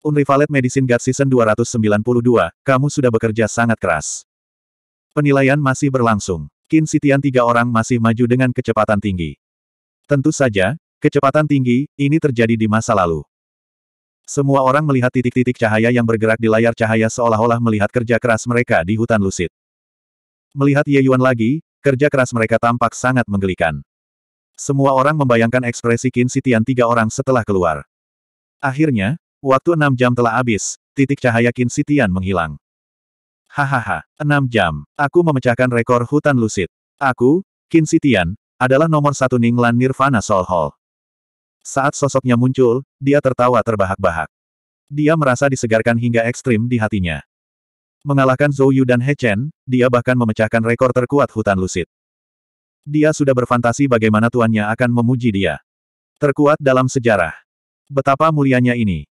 Unrivaled Medicine God Season 292, kamu sudah bekerja sangat keras. Penilaian masih berlangsung. Qin Sitian tiga orang masih maju dengan kecepatan tinggi. Tentu saja, kecepatan tinggi, ini terjadi di masa lalu. Semua orang melihat titik-titik cahaya yang bergerak di layar cahaya seolah-olah melihat kerja keras mereka di hutan lusit. Melihat Ye Yuan lagi, kerja keras mereka tampak sangat menggelikan. Semua orang membayangkan ekspresi Qin Sitian tiga orang setelah keluar. Akhirnya, Waktu enam jam telah habis, titik cahaya Qin Sitian menghilang. Hahaha, enam jam. Aku memecahkan rekor hutan lucid. Aku, Qin Sitian, adalah nomor satu Ninglan Nirvana Soul Hall. Saat sosoknya muncul, dia tertawa terbahak-bahak. Dia merasa disegarkan hingga ekstrim di hatinya. Mengalahkan Zhou Yu dan He Chen, dia bahkan memecahkan rekor terkuat hutan lucid. Dia sudah berfantasi bagaimana tuannya akan memuji dia. Terkuat dalam sejarah. Betapa mulianya ini.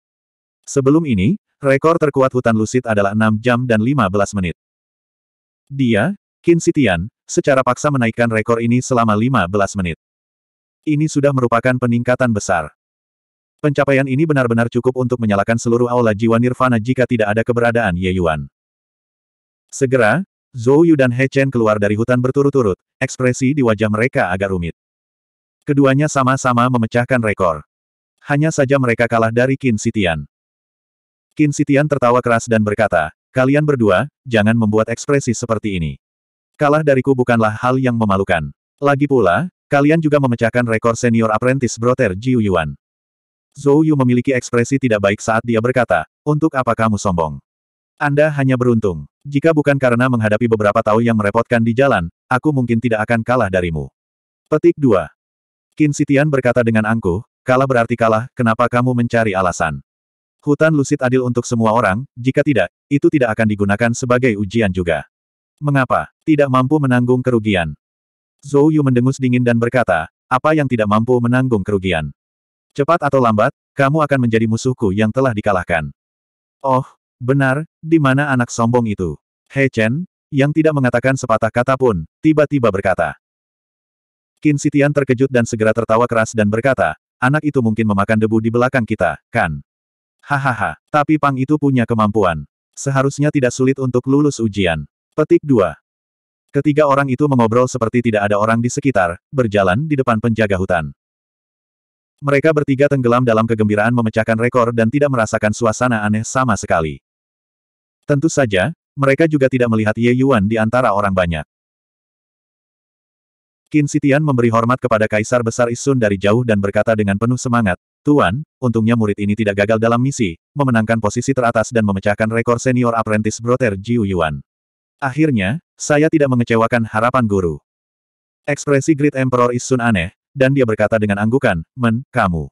Sebelum ini, rekor terkuat hutan lusit adalah 6 jam dan 15 menit. Dia, Qin Sitian, secara paksa menaikkan rekor ini selama 15 menit. Ini sudah merupakan peningkatan besar. Pencapaian ini benar-benar cukup untuk menyalakan seluruh aula jiwa nirvana jika tidak ada keberadaan Ye Yuan. Segera, Zhou Yu dan He Chen keluar dari hutan berturut-turut, ekspresi di wajah mereka agak rumit. Keduanya sama-sama memecahkan rekor. Hanya saja mereka kalah dari Qin Sitian. Qin Sitian tertawa keras dan berkata, kalian berdua, jangan membuat ekspresi seperti ini. Kalah dariku bukanlah hal yang memalukan. Lagi pula, kalian juga memecahkan rekor senior apprentice Broter Jiu Yuan. Zhou Yu memiliki ekspresi tidak baik saat dia berkata, untuk apa kamu sombong? Anda hanya beruntung. Jika bukan karena menghadapi beberapa tahu yang merepotkan di jalan, aku mungkin tidak akan kalah darimu. Petik 2. Qin Sitian berkata dengan angkuh, Kalah berarti kalah, kenapa kamu mencari alasan? Hutan lucid adil untuk semua orang, jika tidak, itu tidak akan digunakan sebagai ujian juga. Mengapa? Tidak mampu menanggung kerugian. Zhou Yu mendengus dingin dan berkata, apa yang tidak mampu menanggung kerugian? Cepat atau lambat, kamu akan menjadi musuhku yang telah dikalahkan. Oh, benar, di mana anak sombong itu? He Chen, yang tidak mengatakan sepatah kata pun, tiba-tiba berkata. Qin Sitian terkejut dan segera tertawa keras dan berkata, anak itu mungkin memakan debu di belakang kita, kan? Hahaha, tapi Pang itu punya kemampuan. Seharusnya tidak sulit untuk lulus ujian. Petik 2. Ketiga orang itu mengobrol seperti tidak ada orang di sekitar, berjalan di depan penjaga hutan. Mereka bertiga tenggelam dalam kegembiraan memecahkan rekor dan tidak merasakan suasana aneh sama sekali. Tentu saja, mereka juga tidak melihat Ye Yuan di antara orang banyak. Qin Sitian memberi hormat kepada Kaisar Besar Isun dari jauh dan berkata dengan penuh semangat, Tuan, untungnya murid ini tidak gagal dalam misi, memenangkan posisi teratas dan memecahkan rekor senior apprentice Brother Jiu Yuan. Akhirnya, saya tidak mengecewakan harapan guru. Ekspresi Great Emperor Isun aneh, dan dia berkata dengan anggukan, Men, kamu.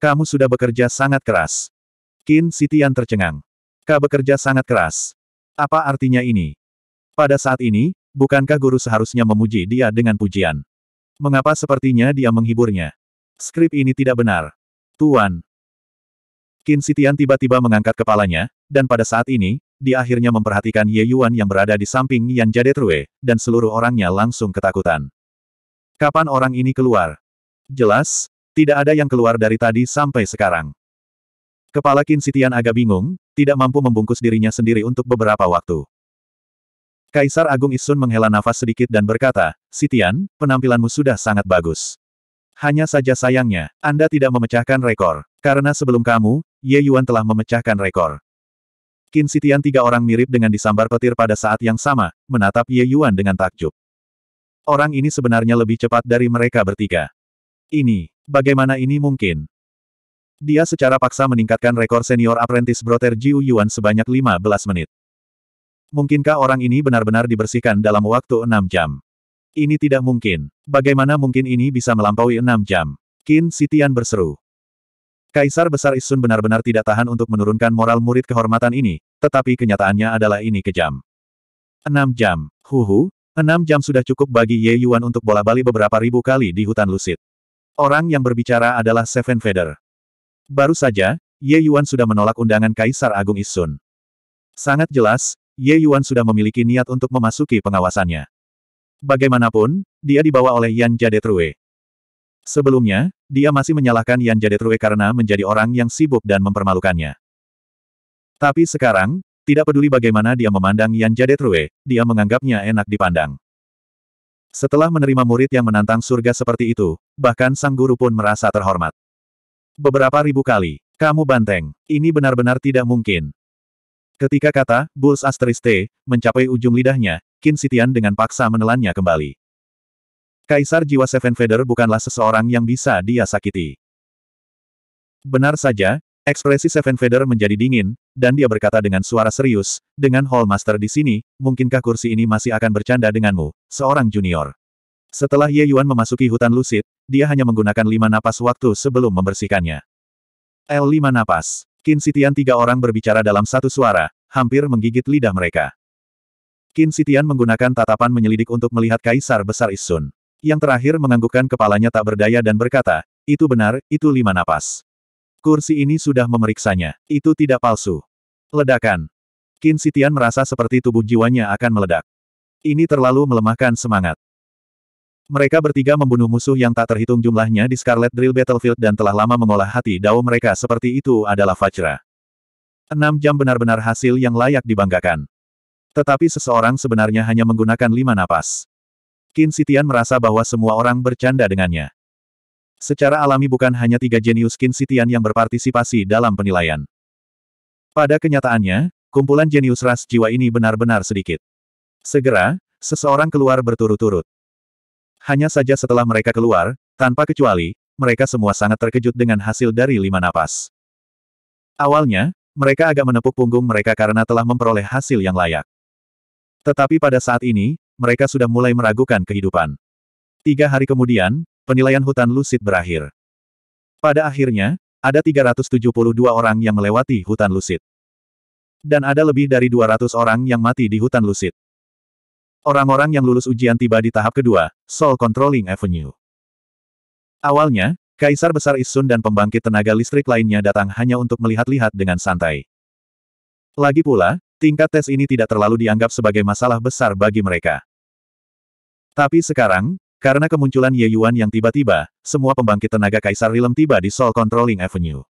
Kamu sudah bekerja sangat keras. Qin Sitian tercengang. kau bekerja sangat keras. Apa artinya ini? Pada saat ini, Bukankah guru seharusnya memuji dia dengan pujian? Mengapa sepertinya dia menghiburnya? Skrip ini tidak benar. Tuan. Qin Sitian tiba-tiba mengangkat kepalanya, dan pada saat ini, dia akhirnya memperhatikan Ye Yuan yang berada di samping Yan True, dan seluruh orangnya langsung ketakutan. Kapan orang ini keluar? Jelas, tidak ada yang keluar dari tadi sampai sekarang. Kepala Qin Sitian agak bingung, tidak mampu membungkus dirinya sendiri untuk beberapa waktu. Kaisar Agung Isun menghela nafas sedikit dan berkata, Sitian, penampilanmu sudah sangat bagus. Hanya saja sayangnya, Anda tidak memecahkan rekor. Karena sebelum kamu, Ye Yuan telah memecahkan rekor. Qin Sitian tiga orang mirip dengan disambar petir pada saat yang sama, menatap Ye Yuan dengan takjub. Orang ini sebenarnya lebih cepat dari mereka bertiga. Ini, bagaimana ini mungkin? Dia secara paksa meningkatkan rekor senior apprentice Broter Jiu Yuan sebanyak 15 menit. Mungkinkah orang ini benar-benar dibersihkan dalam waktu enam jam? Ini tidak mungkin. Bagaimana mungkin ini bisa melampaui enam jam? Qin Sitian berseru. Kaisar Besar Isun benar-benar tidak tahan untuk menurunkan moral murid kehormatan ini, tetapi kenyataannya adalah ini kejam. Enam jam. Huhu, enam jam sudah cukup bagi Ye Yuan untuk bola-bali beberapa ribu kali di hutan lusit. Orang yang berbicara adalah Seven Feather. Baru saja, Ye Yuan sudah menolak undangan Kaisar Agung Isun. Sangat jelas, Ye Yuan sudah memiliki niat untuk memasuki pengawasannya. Bagaimanapun, dia dibawa oleh Yan Jadetrue. Sebelumnya, dia masih menyalahkan Yan Jadetrue karena menjadi orang yang sibuk dan mempermalukannya. Tapi sekarang, tidak peduli bagaimana dia memandang Yan Jadetrue, dia menganggapnya enak dipandang. Setelah menerima murid yang menantang surga seperti itu, bahkan sang guru pun merasa terhormat. Beberapa ribu kali, kamu banteng, ini benar-benar tidak mungkin. Ketika kata, Bulls asteris T, mencapai ujung lidahnya, Qin Sitian dengan paksa menelannya kembali. Kaisar Jiwa Seven Feather bukanlah seseorang yang bisa dia sakiti. Benar saja, ekspresi Seven Feather menjadi dingin, dan dia berkata dengan suara serius, dengan Hall Master di sini, mungkinkah kursi ini masih akan bercanda denganmu, seorang junior. Setelah Ye Yuan memasuki hutan lucid, dia hanya menggunakan lima napas waktu sebelum membersihkannya. L5 napas. Qin Sitian tiga orang berbicara dalam satu suara, hampir menggigit lidah mereka. Qin Sitian menggunakan tatapan menyelidik untuk melihat Kaisar Besar Isun. Yang terakhir menganggukkan kepalanya tak berdaya dan berkata, itu benar, itu lima napas. Kursi ini sudah memeriksanya. Itu tidak palsu. Ledakan. Qin Sitian merasa seperti tubuh jiwanya akan meledak. Ini terlalu melemahkan semangat. Mereka bertiga membunuh musuh yang tak terhitung jumlahnya di Scarlet Drill Battlefield dan telah lama mengolah hati dao mereka seperti itu adalah Fajra. Enam jam benar-benar hasil yang layak dibanggakan. Tetapi seseorang sebenarnya hanya menggunakan lima napas. Qin Sitian merasa bahwa semua orang bercanda dengannya. Secara alami bukan hanya tiga jenius Qin Sitian yang berpartisipasi dalam penilaian. Pada kenyataannya, kumpulan jenius ras jiwa ini benar-benar sedikit. Segera, seseorang keluar berturut-turut. Hanya saja setelah mereka keluar, tanpa kecuali, mereka semua sangat terkejut dengan hasil dari lima napas. Awalnya, mereka agak menepuk punggung mereka karena telah memperoleh hasil yang layak. Tetapi pada saat ini, mereka sudah mulai meragukan kehidupan. Tiga hari kemudian, penilaian hutan lusit berakhir. Pada akhirnya, ada 372 orang yang melewati hutan lusit. Dan ada lebih dari 200 orang yang mati di hutan lusit. Orang-orang yang lulus ujian tiba di tahap kedua, Soul Controlling Avenue. Awalnya, Kaisar Besar Isun dan pembangkit tenaga listrik lainnya datang hanya untuk melihat-lihat dengan santai. Lagi pula, tingkat tes ini tidak terlalu dianggap sebagai masalah besar bagi mereka. Tapi sekarang, karena kemunculan Ye Yuan yang tiba-tiba, semua pembangkit tenaga Kaisar Rilem tiba di Soul Controlling Avenue.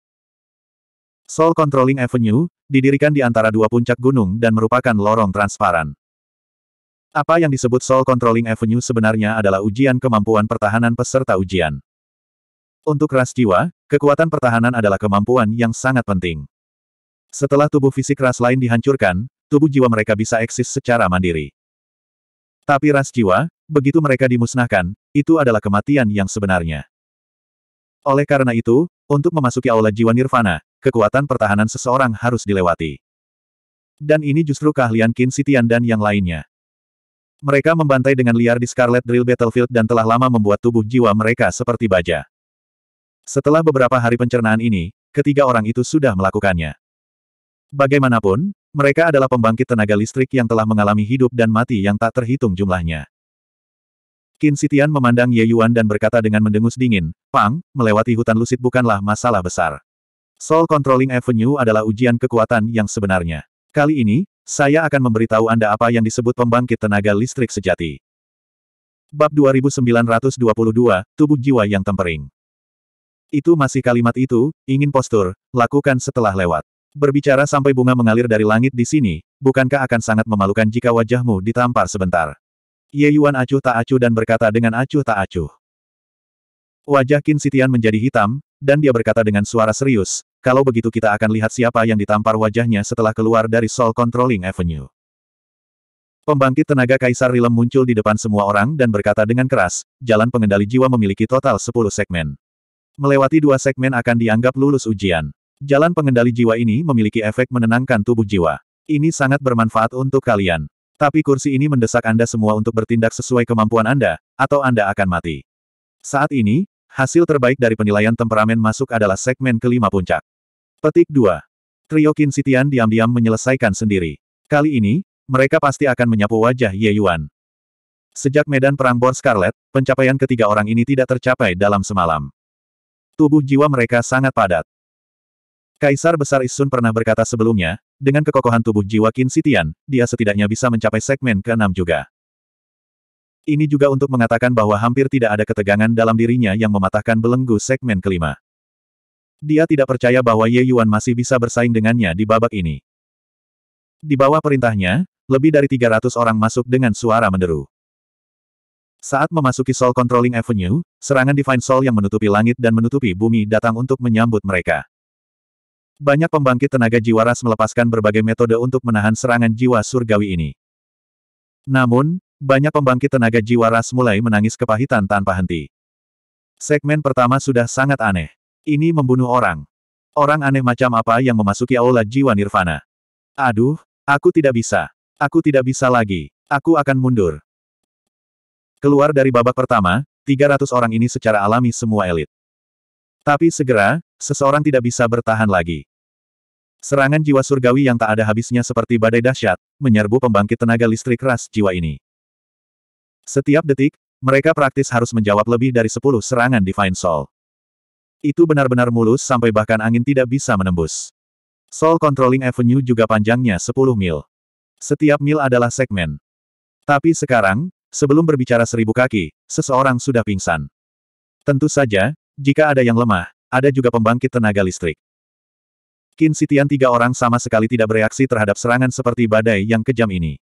Soul Controlling Avenue, didirikan di antara dua puncak gunung dan merupakan lorong transparan. Apa yang disebut Soul Controlling Avenue sebenarnya adalah ujian kemampuan pertahanan peserta ujian. Untuk ras jiwa, kekuatan pertahanan adalah kemampuan yang sangat penting. Setelah tubuh fisik ras lain dihancurkan, tubuh jiwa mereka bisa eksis secara mandiri. Tapi ras jiwa, begitu mereka dimusnahkan, itu adalah kematian yang sebenarnya. Oleh karena itu, untuk memasuki aula jiwa nirvana, kekuatan pertahanan seseorang harus dilewati. Dan ini justru keahlian Qin Sitian dan yang lainnya. Mereka membantai dengan liar di Scarlet Drill Battlefield dan telah lama membuat tubuh jiwa mereka seperti baja. Setelah beberapa hari pencernaan ini, ketiga orang itu sudah melakukannya. Bagaimanapun, mereka adalah pembangkit tenaga listrik yang telah mengalami hidup dan mati yang tak terhitung jumlahnya. Qin Sitian memandang Ye Yuan dan berkata dengan mendengus dingin, Pang, melewati hutan lusit bukanlah masalah besar. Soul Controlling Avenue adalah ujian kekuatan yang sebenarnya. Kali ini, saya akan memberitahu Anda apa yang disebut pembangkit tenaga listrik sejati. Bab 2922, Tubuh Jiwa yang Tempering. Itu masih kalimat itu, ingin postur, lakukan setelah lewat. Berbicara sampai bunga mengalir dari langit di sini, bukankah akan sangat memalukan jika wajahmu ditampar sebentar? Ye Yuan acuh tak acuh dan berkata dengan acuh tak acuh. Wajah Qin Sitian menjadi hitam, dan dia berkata dengan suara serius, kalau begitu kita akan lihat siapa yang ditampar wajahnya setelah keluar dari Soul Controlling Avenue. Pembangkit tenaga Kaisar Rilem muncul di depan semua orang dan berkata dengan keras, jalan pengendali jiwa memiliki total 10 segmen. Melewati dua segmen akan dianggap lulus ujian. Jalan pengendali jiwa ini memiliki efek menenangkan tubuh jiwa. Ini sangat bermanfaat untuk kalian. Tapi kursi ini mendesak Anda semua untuk bertindak sesuai kemampuan Anda, atau Anda akan mati. Saat ini, hasil terbaik dari penilaian temperamen masuk adalah segmen kelima puncak. Petik 2. Trio Qin Sitian diam-diam menyelesaikan sendiri. Kali ini, mereka pasti akan menyapu wajah Ye Yuan. Sejak medan perang Bor Scarlet, pencapaian ketiga orang ini tidak tercapai dalam semalam. Tubuh jiwa mereka sangat padat. Kaisar Besar Isun pernah berkata sebelumnya, dengan kekokohan tubuh jiwa Qin Sitian, dia setidaknya bisa mencapai segmen ke-6 juga. Ini juga untuk mengatakan bahwa hampir tidak ada ketegangan dalam dirinya yang mematahkan belenggu segmen kelima. Dia tidak percaya bahwa Ye Yuan masih bisa bersaing dengannya di babak ini. Di bawah perintahnya, lebih dari 300 orang masuk dengan suara menderu. Saat memasuki Soul Controlling Avenue, serangan Divine Soul yang menutupi langit dan menutupi bumi datang untuk menyambut mereka. Banyak pembangkit tenaga jiwa ras melepaskan berbagai metode untuk menahan serangan jiwa surgawi ini. Namun, banyak pembangkit tenaga jiwa ras mulai menangis kepahitan tanpa henti. Segmen pertama sudah sangat aneh. Ini membunuh orang. Orang aneh macam apa yang memasuki aula jiwa nirvana? Aduh, aku tidak bisa. Aku tidak bisa lagi. Aku akan mundur. Keluar dari babak pertama, 300 orang ini secara alami semua elit. Tapi segera, seseorang tidak bisa bertahan lagi. Serangan jiwa surgawi yang tak ada habisnya seperti badai dahsyat, menyerbu pembangkit tenaga listrik ras jiwa ini. Setiap detik, mereka praktis harus menjawab lebih dari 10 serangan Divine Soul. Itu benar-benar mulus sampai bahkan angin tidak bisa menembus. Soul Controlling Avenue juga panjangnya 10 mil. Setiap mil adalah segmen. Tapi sekarang, sebelum berbicara seribu kaki, seseorang sudah pingsan. Tentu saja, jika ada yang lemah, ada juga pembangkit tenaga listrik. Kin Sitian tiga orang sama sekali tidak bereaksi terhadap serangan seperti badai yang kejam ini.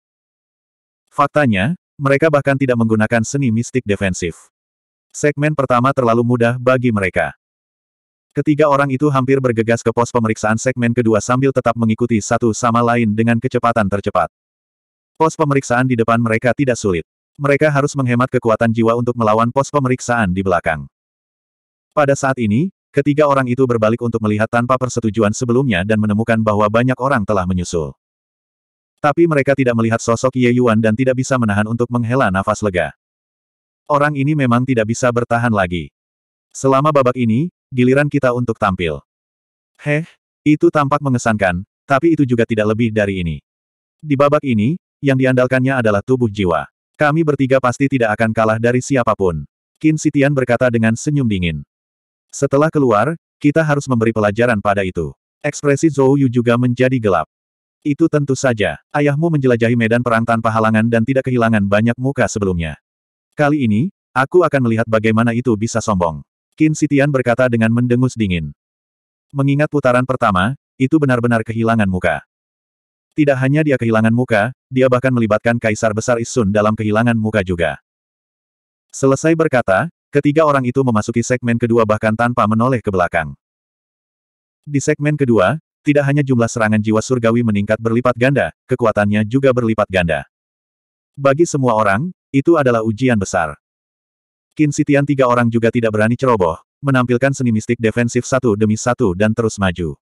Faktanya, mereka bahkan tidak menggunakan seni mistik defensif. Segmen pertama terlalu mudah bagi mereka. Ketiga orang itu hampir bergegas ke pos pemeriksaan segmen kedua sambil tetap mengikuti satu sama lain dengan kecepatan tercepat. Pos pemeriksaan di depan mereka tidak sulit. Mereka harus menghemat kekuatan jiwa untuk melawan pos pemeriksaan di belakang. Pada saat ini, ketiga orang itu berbalik untuk melihat tanpa persetujuan sebelumnya dan menemukan bahwa banyak orang telah menyusul. Tapi mereka tidak melihat sosok Ye Yuan dan tidak bisa menahan untuk menghela nafas lega. Orang ini memang tidak bisa bertahan lagi. Selama babak ini, giliran kita untuk tampil. Heh, itu tampak mengesankan, tapi itu juga tidak lebih dari ini. Di babak ini, yang diandalkannya adalah tubuh jiwa. Kami bertiga pasti tidak akan kalah dari siapapun. Qin Sitian berkata dengan senyum dingin. Setelah keluar, kita harus memberi pelajaran pada itu. Ekspresi Zhou Yu juga menjadi gelap. Itu tentu saja. Ayahmu menjelajahi medan perang tanpa halangan dan tidak kehilangan banyak muka sebelumnya. Kali ini, aku akan melihat bagaimana itu bisa sombong. Qin Sitian berkata dengan mendengus dingin. Mengingat putaran pertama, itu benar-benar kehilangan muka. Tidak hanya dia kehilangan muka, dia bahkan melibatkan Kaisar Besar Isun dalam kehilangan muka juga. Selesai berkata, ketiga orang itu memasuki segmen kedua bahkan tanpa menoleh ke belakang. Di segmen kedua, tidak hanya jumlah serangan jiwa surgawi meningkat berlipat ganda, kekuatannya juga berlipat ganda. Bagi semua orang, itu adalah ujian besar. Qin Sitian tiga orang juga tidak berani ceroboh, menampilkan seni mistik defensif satu demi satu dan terus maju.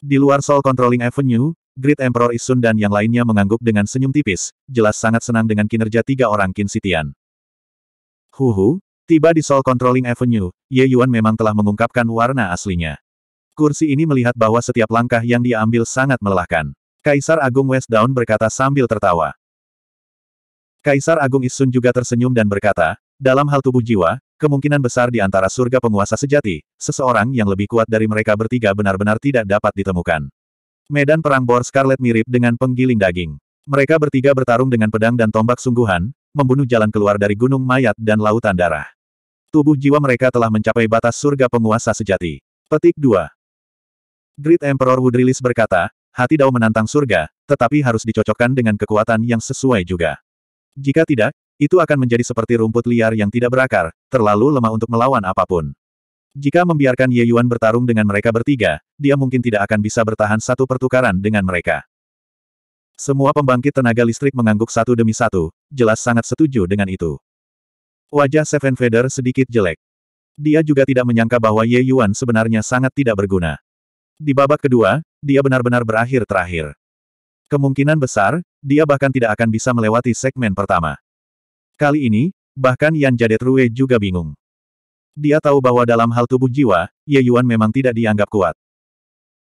Di luar Soul Controlling Avenue, Great Emperor Isun dan yang lainnya mengangguk dengan senyum tipis, jelas sangat senang dengan kinerja tiga orang Qin Sitian. Huhu, tiba di Soul Controlling Avenue, Ye Yuan memang telah mengungkapkan warna aslinya. Kursi ini melihat bahwa setiap langkah yang diambil sangat melelahkan. Kaisar Agung Westdown berkata sambil tertawa. Kaisar Agung Isun juga tersenyum dan berkata, dalam hal tubuh jiwa, kemungkinan besar di antara surga penguasa sejati, seseorang yang lebih kuat dari mereka bertiga benar-benar tidak dapat ditemukan. Medan perang Bor Scarlet mirip dengan penggiling daging. Mereka bertiga bertarung dengan pedang dan tombak sungguhan, membunuh jalan keluar dari gunung mayat dan lautan darah. Tubuh jiwa mereka telah mencapai batas surga penguasa sejati. Petik 2. Great Emperor Woodrilis berkata, hati Dao menantang surga, tetapi harus dicocokkan dengan kekuatan yang sesuai juga. Jika tidak, itu akan menjadi seperti rumput liar yang tidak berakar, terlalu lemah untuk melawan apapun. Jika membiarkan Ye Yuan bertarung dengan mereka bertiga, dia mungkin tidak akan bisa bertahan satu pertukaran dengan mereka. Semua pembangkit tenaga listrik mengangguk satu demi satu, jelas sangat setuju dengan itu. Wajah Seven Feather sedikit jelek. Dia juga tidak menyangka bahwa Ye Yuan sebenarnya sangat tidak berguna. Di babak kedua, dia benar-benar berakhir terakhir. Kemungkinan besar, dia bahkan tidak akan bisa melewati segmen pertama. Kali ini, bahkan Yan Jadet Rue juga bingung. Dia tahu bahwa dalam hal tubuh jiwa, Ye Yuan memang tidak dianggap kuat.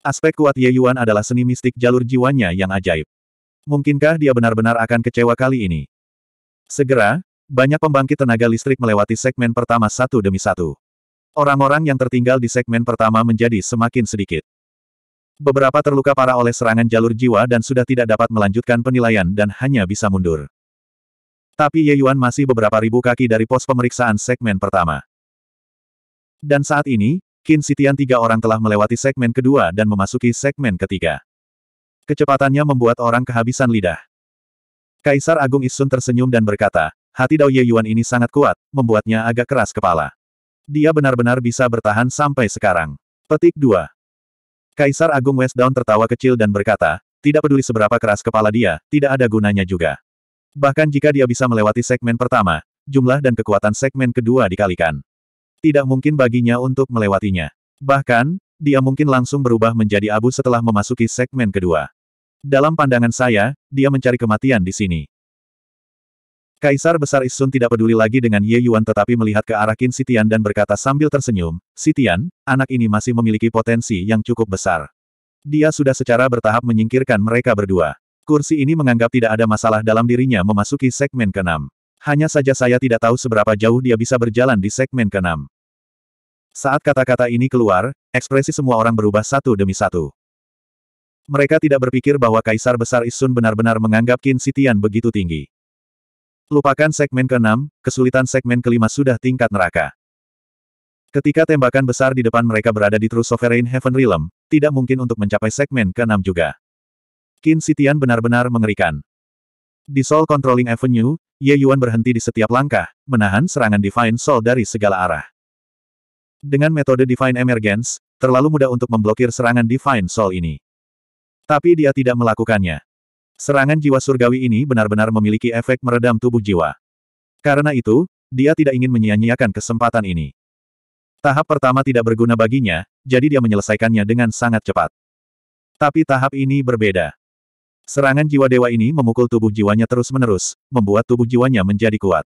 Aspek kuat Ye Yuan adalah seni mistik jalur jiwanya yang ajaib. Mungkinkah dia benar-benar akan kecewa kali ini? Segera, banyak pembangkit tenaga listrik melewati segmen pertama satu demi satu. Orang-orang yang tertinggal di segmen pertama menjadi semakin sedikit. Beberapa terluka parah oleh serangan jalur jiwa dan sudah tidak dapat melanjutkan penilaian dan hanya bisa mundur. Tapi Ye Yuan masih beberapa ribu kaki dari pos pemeriksaan segmen pertama. Dan saat ini, Qin Sitian tiga orang telah melewati segmen kedua dan memasuki segmen ketiga. Kecepatannya membuat orang kehabisan lidah. Kaisar Agung Isun tersenyum dan berkata, hati Dao Ye Yuan ini sangat kuat, membuatnya agak keras kepala. Dia benar-benar bisa bertahan sampai sekarang. Petik 2. Kaisar Agung Westdown tertawa kecil dan berkata, tidak peduli seberapa keras kepala dia, tidak ada gunanya juga. Bahkan jika dia bisa melewati segmen pertama, jumlah dan kekuatan segmen kedua dikalikan. Tidak mungkin baginya untuk melewatinya. Bahkan, dia mungkin langsung berubah menjadi abu setelah memasuki segmen kedua. Dalam pandangan saya, dia mencari kematian di sini. Kaisar Besar Isun tidak peduli lagi dengan Ye Yuan tetapi melihat ke arah Qin Sitian dan berkata sambil tersenyum, Sitian, anak ini masih memiliki potensi yang cukup besar. Dia sudah secara bertahap menyingkirkan mereka berdua. Kursi ini menganggap tidak ada masalah dalam dirinya memasuki segmen ke-6. Hanya saja saya tidak tahu seberapa jauh dia bisa berjalan di segmen ke-6. Saat kata-kata ini keluar, ekspresi semua orang berubah satu demi satu. Mereka tidak berpikir bahwa Kaisar Besar Isun benar-benar menganggap Qin Sitian begitu tinggi. Lupakan segmen ke-6, kesulitan segmen ke-5 sudah tingkat neraka. Ketika tembakan besar di depan mereka berada di True Sovereign Heaven Realm, tidak mungkin untuk mencapai segmen ke-6 juga. Qin Sitian benar-benar mengerikan. Di Soul Controlling Avenue, Ye Yuan berhenti di setiap langkah, menahan serangan Divine Soul dari segala arah. Dengan metode Divine Emergence, terlalu mudah untuk memblokir serangan Divine Soul ini. Tapi dia tidak melakukannya. Serangan jiwa surgawi ini benar-benar memiliki efek meredam tubuh jiwa. Karena itu, dia tidak ingin menyia-nyiakan kesempatan ini. Tahap pertama tidak berguna baginya, jadi dia menyelesaikannya dengan sangat cepat. Tapi tahap ini berbeda. Serangan jiwa dewa ini memukul tubuh jiwanya terus-menerus, membuat tubuh jiwanya menjadi kuat.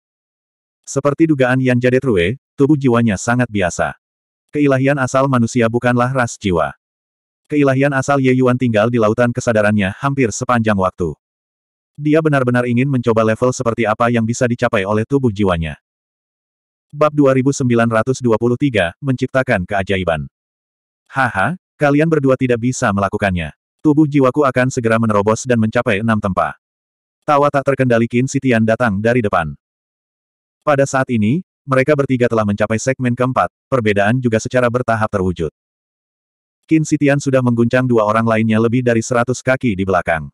Seperti dugaan Yan Jadetrue, tubuh jiwanya sangat biasa. Keilahian asal manusia bukanlah ras jiwa. Keilahian asal Ye Yuan tinggal di lautan kesadarannya hampir sepanjang waktu. Dia benar-benar ingin mencoba level seperti apa yang bisa dicapai oleh tubuh jiwanya. Bab 2923, Menciptakan Keajaiban. Haha, kalian berdua tidak bisa melakukannya. Tubuh jiwaku akan segera menerobos dan mencapai enam tempat. Tawa tak terkendali Qin Sitian datang dari depan. Pada saat ini, mereka bertiga telah mencapai segmen keempat, perbedaan juga secara bertahap terwujud. Qin Sitian sudah mengguncang dua orang lainnya lebih dari seratus kaki di belakang.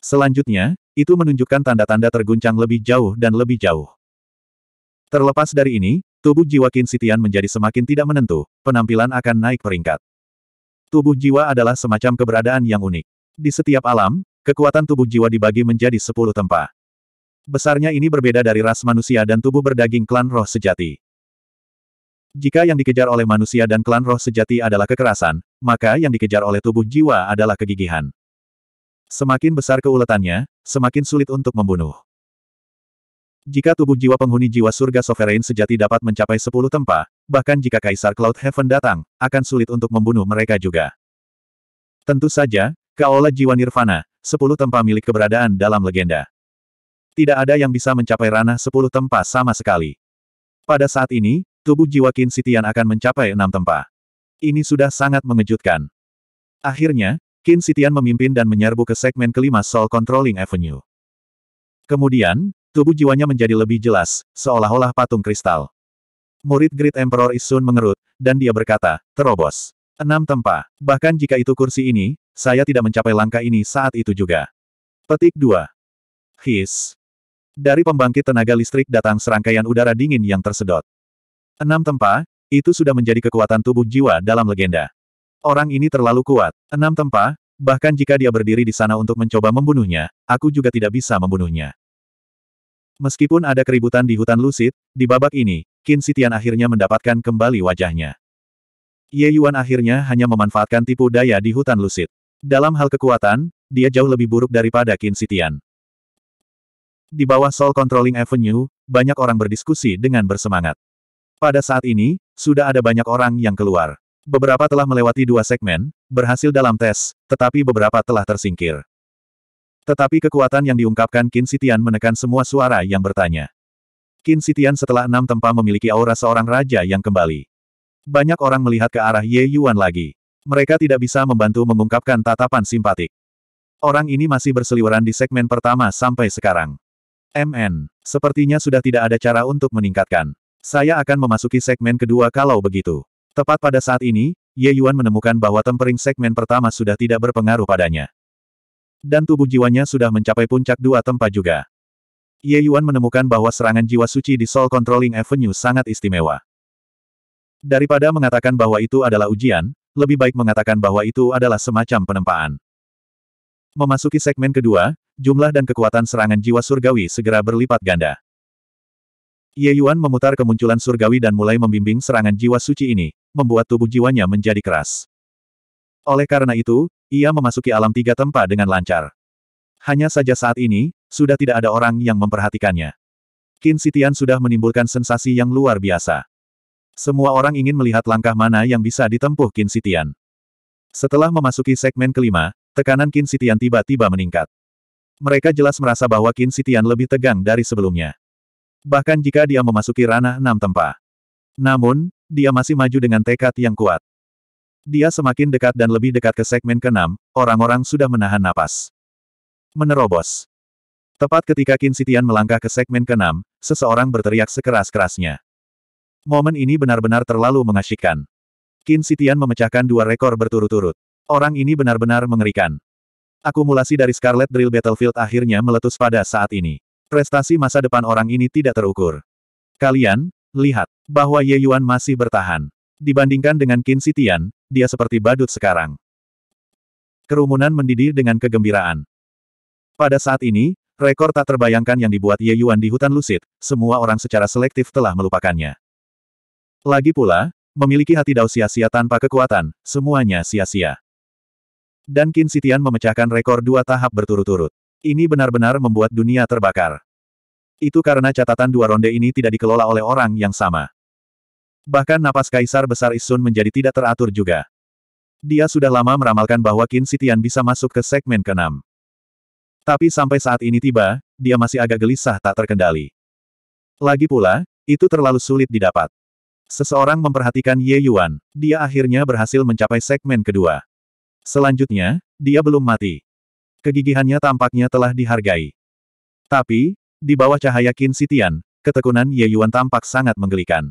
Selanjutnya, itu menunjukkan tanda-tanda terguncang lebih jauh dan lebih jauh. Terlepas dari ini, tubuh jiwa Qin Sitian menjadi semakin tidak menentu, penampilan akan naik peringkat. Tubuh jiwa adalah semacam keberadaan yang unik. Di setiap alam, kekuatan tubuh jiwa dibagi menjadi sepuluh tempat. Besarnya ini berbeda dari ras manusia dan tubuh berdaging klan roh sejati. Jika yang dikejar oleh manusia dan klan roh sejati adalah kekerasan, maka yang dikejar oleh tubuh jiwa adalah kegigihan. Semakin besar keuletannya, semakin sulit untuk membunuh. Jika tubuh jiwa penghuni jiwa surga sovereign sejati dapat mencapai 10 tempa, bahkan jika Kaisar Cloud Heaven datang, akan sulit untuk membunuh mereka juga. Tentu saja, Kaola jiwa nirvana, sepuluh tempa milik keberadaan dalam legenda. Tidak ada yang bisa mencapai ranah sepuluh tempa sama sekali. Pada saat ini, tubuh jiwa Qin Sitian akan mencapai enam tempa. Ini sudah sangat mengejutkan. Akhirnya, Qin Sitian memimpin dan menyerbu ke segmen kelima Soul Controlling Avenue. Kemudian, tubuh jiwanya menjadi lebih jelas, seolah-olah patung kristal. Murid Great Emperor Isun mengerut, dan dia berkata, terobos. Enam tempa. Bahkan jika itu kursi ini, saya tidak mencapai langkah ini saat itu juga. Petik 2. His. Dari pembangkit tenaga listrik datang serangkaian udara dingin yang tersedot. Enam tempa, itu sudah menjadi kekuatan tubuh jiwa dalam legenda. Orang ini terlalu kuat. Enam tempa, bahkan jika dia berdiri di sana untuk mencoba membunuhnya, aku juga tidak bisa membunuhnya. Meskipun ada keributan di hutan lusit, di babak ini, Qin Sitian akhirnya mendapatkan kembali wajahnya. Ye Yuan akhirnya hanya memanfaatkan tipu daya di hutan lusit. Dalam hal kekuatan, dia jauh lebih buruk daripada Qin Sitian. Di bawah Soul Controlling Avenue, banyak orang berdiskusi dengan bersemangat. Pada saat ini, sudah ada banyak orang yang keluar. Beberapa telah melewati dua segmen, berhasil dalam tes, tetapi beberapa telah tersingkir. Tetapi kekuatan yang diungkapkan Qin Sitian menekan semua suara yang bertanya. Qin Sitian setelah enam tempa memiliki aura seorang raja yang kembali. Banyak orang melihat ke arah Ye Yuan lagi. Mereka tidak bisa membantu mengungkapkan tatapan simpatik. Orang ini masih berseliweran di segmen pertama sampai sekarang. MN, sepertinya sudah tidak ada cara untuk meningkatkan. Saya akan memasuki segmen kedua kalau begitu. Tepat pada saat ini, Ye Yuan menemukan bahwa tempering segmen pertama sudah tidak berpengaruh padanya. Dan tubuh jiwanya sudah mencapai puncak dua tempat juga. Ye Yuan menemukan bahwa serangan jiwa suci di Soul Controlling Avenue sangat istimewa. Daripada mengatakan bahwa itu adalah ujian, lebih baik mengatakan bahwa itu adalah semacam penempaan. Memasuki segmen kedua, jumlah dan kekuatan serangan jiwa surgawi segera berlipat ganda. Ye Yuan memutar kemunculan surgawi dan mulai membimbing serangan jiwa suci ini, membuat tubuh jiwanya menjadi keras. Oleh karena itu, ia memasuki alam tiga tempat dengan lancar. Hanya saja saat ini, sudah tidak ada orang yang memperhatikannya. Qin Sitian sudah menimbulkan sensasi yang luar biasa. Semua orang ingin melihat langkah mana yang bisa ditempuh Qin Sitian. Setelah memasuki segmen kelima, tekanan Qin Sitian tiba-tiba meningkat. Mereka jelas merasa bahwa Qin Sitian lebih tegang dari sebelumnya. Bahkan jika dia memasuki ranah enam tempa. Namun, dia masih maju dengan tekad yang kuat. Dia semakin dekat dan lebih dekat ke segmen keenam, orang-orang sudah menahan napas. Menerobos. Tepat ketika Qin Sitian melangkah ke segmen keenam, seseorang berteriak sekeras-kerasnya. Momen ini benar-benar terlalu mengasyikkan. Qin Sitian memecahkan dua rekor berturut-turut. Orang ini benar-benar mengerikan. Akumulasi dari Scarlet Drill Battlefield akhirnya meletus pada saat ini. Prestasi masa depan orang ini tidak terukur. Kalian, lihat, bahwa Ye Yuan masih bertahan. Dibandingkan dengan Qin Sitian, dia seperti badut sekarang. Kerumunan mendidih dengan kegembiraan. Pada saat ini, rekor tak terbayangkan yang dibuat Ye Yuan di hutan lusit, semua orang secara selektif telah melupakannya. Lagi pula, memiliki hati dao sia-sia tanpa kekuatan, semuanya sia-sia. Dan Qin Sitian memecahkan rekor dua tahap berturut-turut. Ini benar-benar membuat dunia terbakar. Itu karena catatan dua ronde ini tidak dikelola oleh orang yang sama. Bahkan napas Kaisar Besar Isun menjadi tidak teratur juga. Dia sudah lama meramalkan bahwa Qin Sitian bisa masuk ke segmen ke-6. Tapi sampai saat ini tiba, dia masih agak gelisah tak terkendali. Lagi pula, itu terlalu sulit didapat. Seseorang memperhatikan Ye Yuan, dia akhirnya berhasil mencapai segmen kedua. Selanjutnya, dia belum mati kegigihannya tampaknya telah dihargai. Tapi, di bawah cahaya Qin Sitian, ketekunan Ye Yuan tampak sangat menggelikan.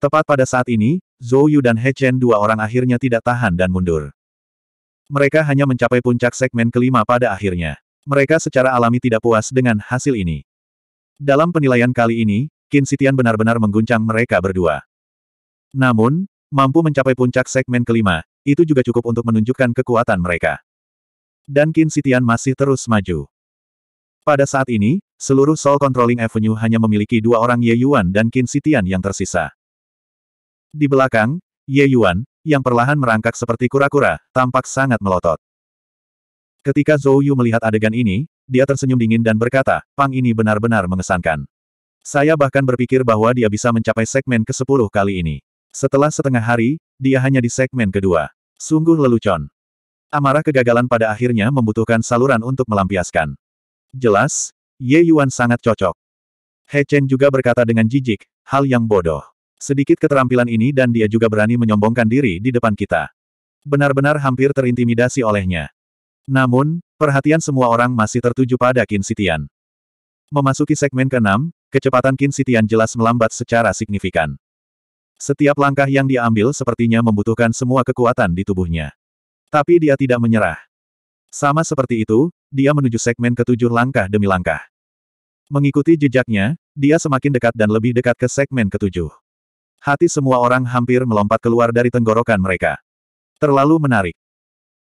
Tepat pada saat ini, Zhou Yu dan He Chen dua orang akhirnya tidak tahan dan mundur. Mereka hanya mencapai puncak segmen kelima pada akhirnya. Mereka secara alami tidak puas dengan hasil ini. Dalam penilaian kali ini, Qin Sitian benar-benar mengguncang mereka berdua. Namun, mampu mencapai puncak segmen kelima, itu juga cukup untuk menunjukkan kekuatan mereka dan Qin Sitian masih terus maju. Pada saat ini, seluruh Soul Controlling Avenue hanya memiliki dua orang Ye Yuan dan Qin Sitian yang tersisa. Di belakang, Ye Yuan, yang perlahan merangkak seperti kura-kura, tampak sangat melotot. Ketika Zhou Yu melihat adegan ini, dia tersenyum dingin dan berkata, Pang ini benar-benar mengesankan. Saya bahkan berpikir bahwa dia bisa mencapai segmen ke-10 kali ini. Setelah setengah hari, dia hanya di segmen kedua. Sungguh lelucon. Amarah kegagalan pada akhirnya membutuhkan saluran untuk melampiaskan. Jelas, Ye Yuan sangat cocok. He Chen juga berkata dengan jijik, hal yang bodoh. Sedikit keterampilan ini dan dia juga berani menyombongkan diri di depan kita. Benar-benar hampir terintimidasi olehnya. Namun, perhatian semua orang masih tertuju pada Qin Sitian. Memasuki segmen ke-6, kecepatan Qin Sitian jelas melambat secara signifikan. Setiap langkah yang diambil sepertinya membutuhkan semua kekuatan di tubuhnya. Tapi dia tidak menyerah. Sama seperti itu, dia menuju segmen ketujuh langkah demi langkah. Mengikuti jejaknya, dia semakin dekat dan lebih dekat ke segmen ketujuh. Hati semua orang hampir melompat keluar dari tenggorokan mereka. Terlalu menarik.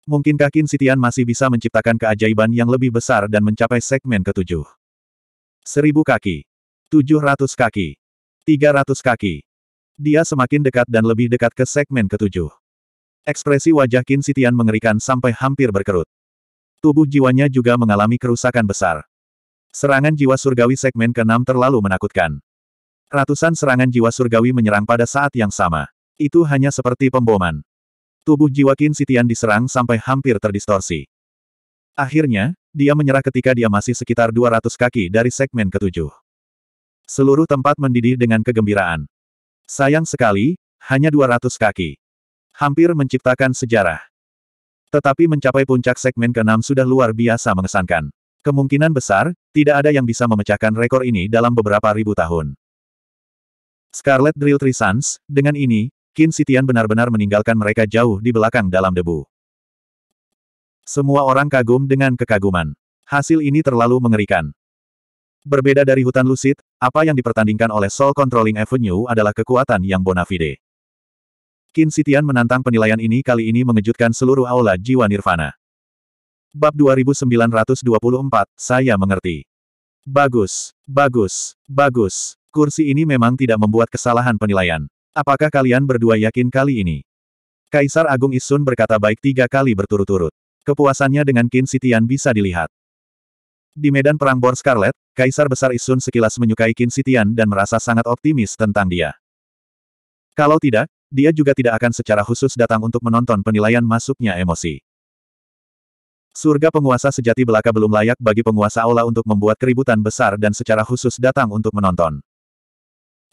Mungkinkah Qin Sitian masih bisa menciptakan keajaiban yang lebih besar dan mencapai segmen ketujuh? Seribu kaki. Tujuh ratus kaki. Tiga ratus kaki. Dia semakin dekat dan lebih dekat ke segmen ketujuh. Ekspresi wajah Qin Sitian mengerikan sampai hampir berkerut. Tubuh jiwanya juga mengalami kerusakan besar. Serangan jiwa surgawi segmen ke-6 terlalu menakutkan. Ratusan serangan jiwa surgawi menyerang pada saat yang sama. Itu hanya seperti pemboman. Tubuh jiwa Qin Sitian diserang sampai hampir terdistorsi. Akhirnya, dia menyerah ketika dia masih sekitar 200 kaki dari segmen ketujuh. Seluruh tempat mendidih dengan kegembiraan. Sayang sekali, hanya 200 kaki hampir menciptakan sejarah. Tetapi mencapai puncak segmen ke-6 sudah luar biasa mengesankan. Kemungkinan besar, tidak ada yang bisa memecahkan rekor ini dalam beberapa ribu tahun. Scarlet Drill Suns dengan ini, Qin Sitian benar-benar meninggalkan mereka jauh di belakang dalam debu. Semua orang kagum dengan kekaguman. Hasil ini terlalu mengerikan. Berbeda dari hutan lucid, apa yang dipertandingkan oleh Soul Controlling Avenue adalah kekuatan yang bonafide. Qin Sitian menantang penilaian ini kali ini mengejutkan seluruh aula jiwa nirvana. Bab 2924, saya mengerti. Bagus, bagus, bagus. Kursi ini memang tidak membuat kesalahan penilaian. Apakah kalian berdua yakin kali ini? Kaisar Agung Isun berkata baik tiga kali berturut-turut. Kepuasannya dengan Qin Sitian bisa dilihat. Di medan perang Bor Scarlet, Kaisar Besar Isun sekilas menyukai Qin Sitian dan merasa sangat optimis tentang dia. Kalau tidak, dia juga tidak akan secara khusus datang untuk menonton penilaian masuknya emosi. Surga penguasa sejati belaka belum layak bagi penguasa aula untuk membuat keributan besar dan secara khusus datang untuk menonton.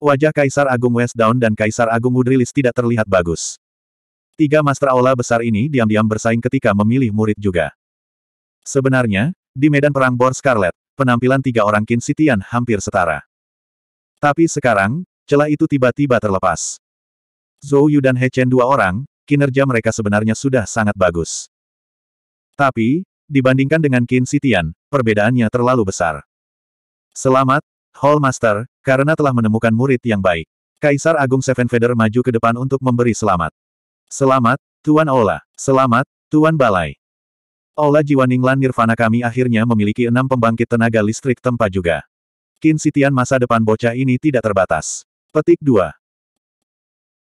Wajah Kaisar Agung Westdown dan Kaisar Agung Udrilis tidak terlihat bagus. Tiga master aula besar ini diam-diam bersaing ketika memilih murid juga. Sebenarnya, di medan perang Bor Scarlet, penampilan tiga orang Kinsitian hampir setara. Tapi sekarang, celah itu tiba-tiba terlepas. Zhou Yu dan He Chen dua orang, kinerja mereka sebenarnya sudah sangat bagus. Tapi, dibandingkan dengan Qin Sitian, perbedaannya terlalu besar. Selamat, Hall Master, karena telah menemukan murid yang baik. Kaisar Agung Seven Feather maju ke depan untuk memberi selamat. Selamat, Tuan Ola. Selamat, Tuan Balai. Ola Jiwa Ninglan Nirvana kami akhirnya memiliki enam pembangkit tenaga listrik tempat juga. Qin Sitian masa depan bocah ini tidak terbatas. Petik 2.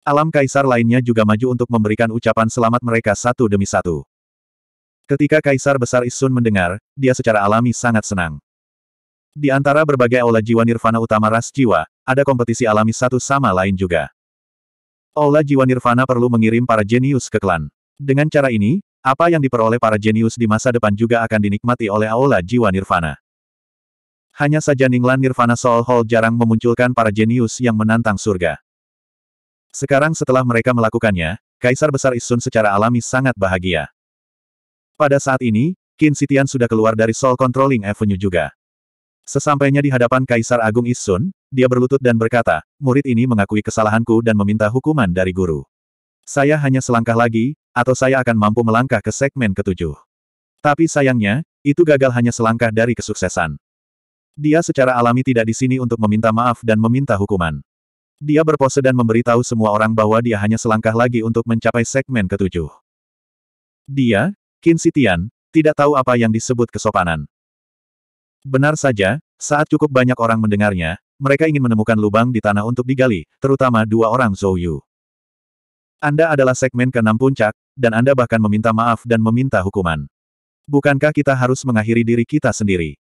Alam kaisar lainnya juga maju untuk memberikan ucapan selamat mereka satu demi satu. Ketika kaisar besar Isun mendengar, dia secara alami sangat senang. Di antara berbagai aula jiwa nirvana utama ras jiwa, ada kompetisi alami satu sama lain juga. Aula jiwa nirvana perlu mengirim para jenius ke klan. Dengan cara ini, apa yang diperoleh para jenius di masa depan juga akan dinikmati oleh aula jiwa nirvana. Hanya saja Ninglan Nirvana Soul Hall jarang memunculkan para jenius yang menantang surga. Sekarang setelah mereka melakukannya, Kaisar Besar Isun secara alami sangat bahagia. Pada saat ini, Qin Sitian sudah keluar dari Soul Controlling Avenue juga. Sesampainya di hadapan Kaisar Agung Isun, dia berlutut dan berkata, murid ini mengakui kesalahanku dan meminta hukuman dari guru. Saya hanya selangkah lagi, atau saya akan mampu melangkah ke segmen ketujuh. Tapi sayangnya, itu gagal hanya selangkah dari kesuksesan. Dia secara alami tidak di sini untuk meminta maaf dan meminta hukuman. Dia berpose dan memberitahu semua orang bahwa dia hanya selangkah lagi untuk mencapai segmen ketujuh. Dia, Qin Sitian, tidak tahu apa yang disebut kesopanan. Benar saja, saat cukup banyak orang mendengarnya, mereka ingin menemukan lubang di tanah untuk digali, terutama dua orang Zhou Yu. Anda adalah segmen ke puncak, dan Anda bahkan meminta maaf dan meminta hukuman. Bukankah kita harus mengakhiri diri kita sendiri?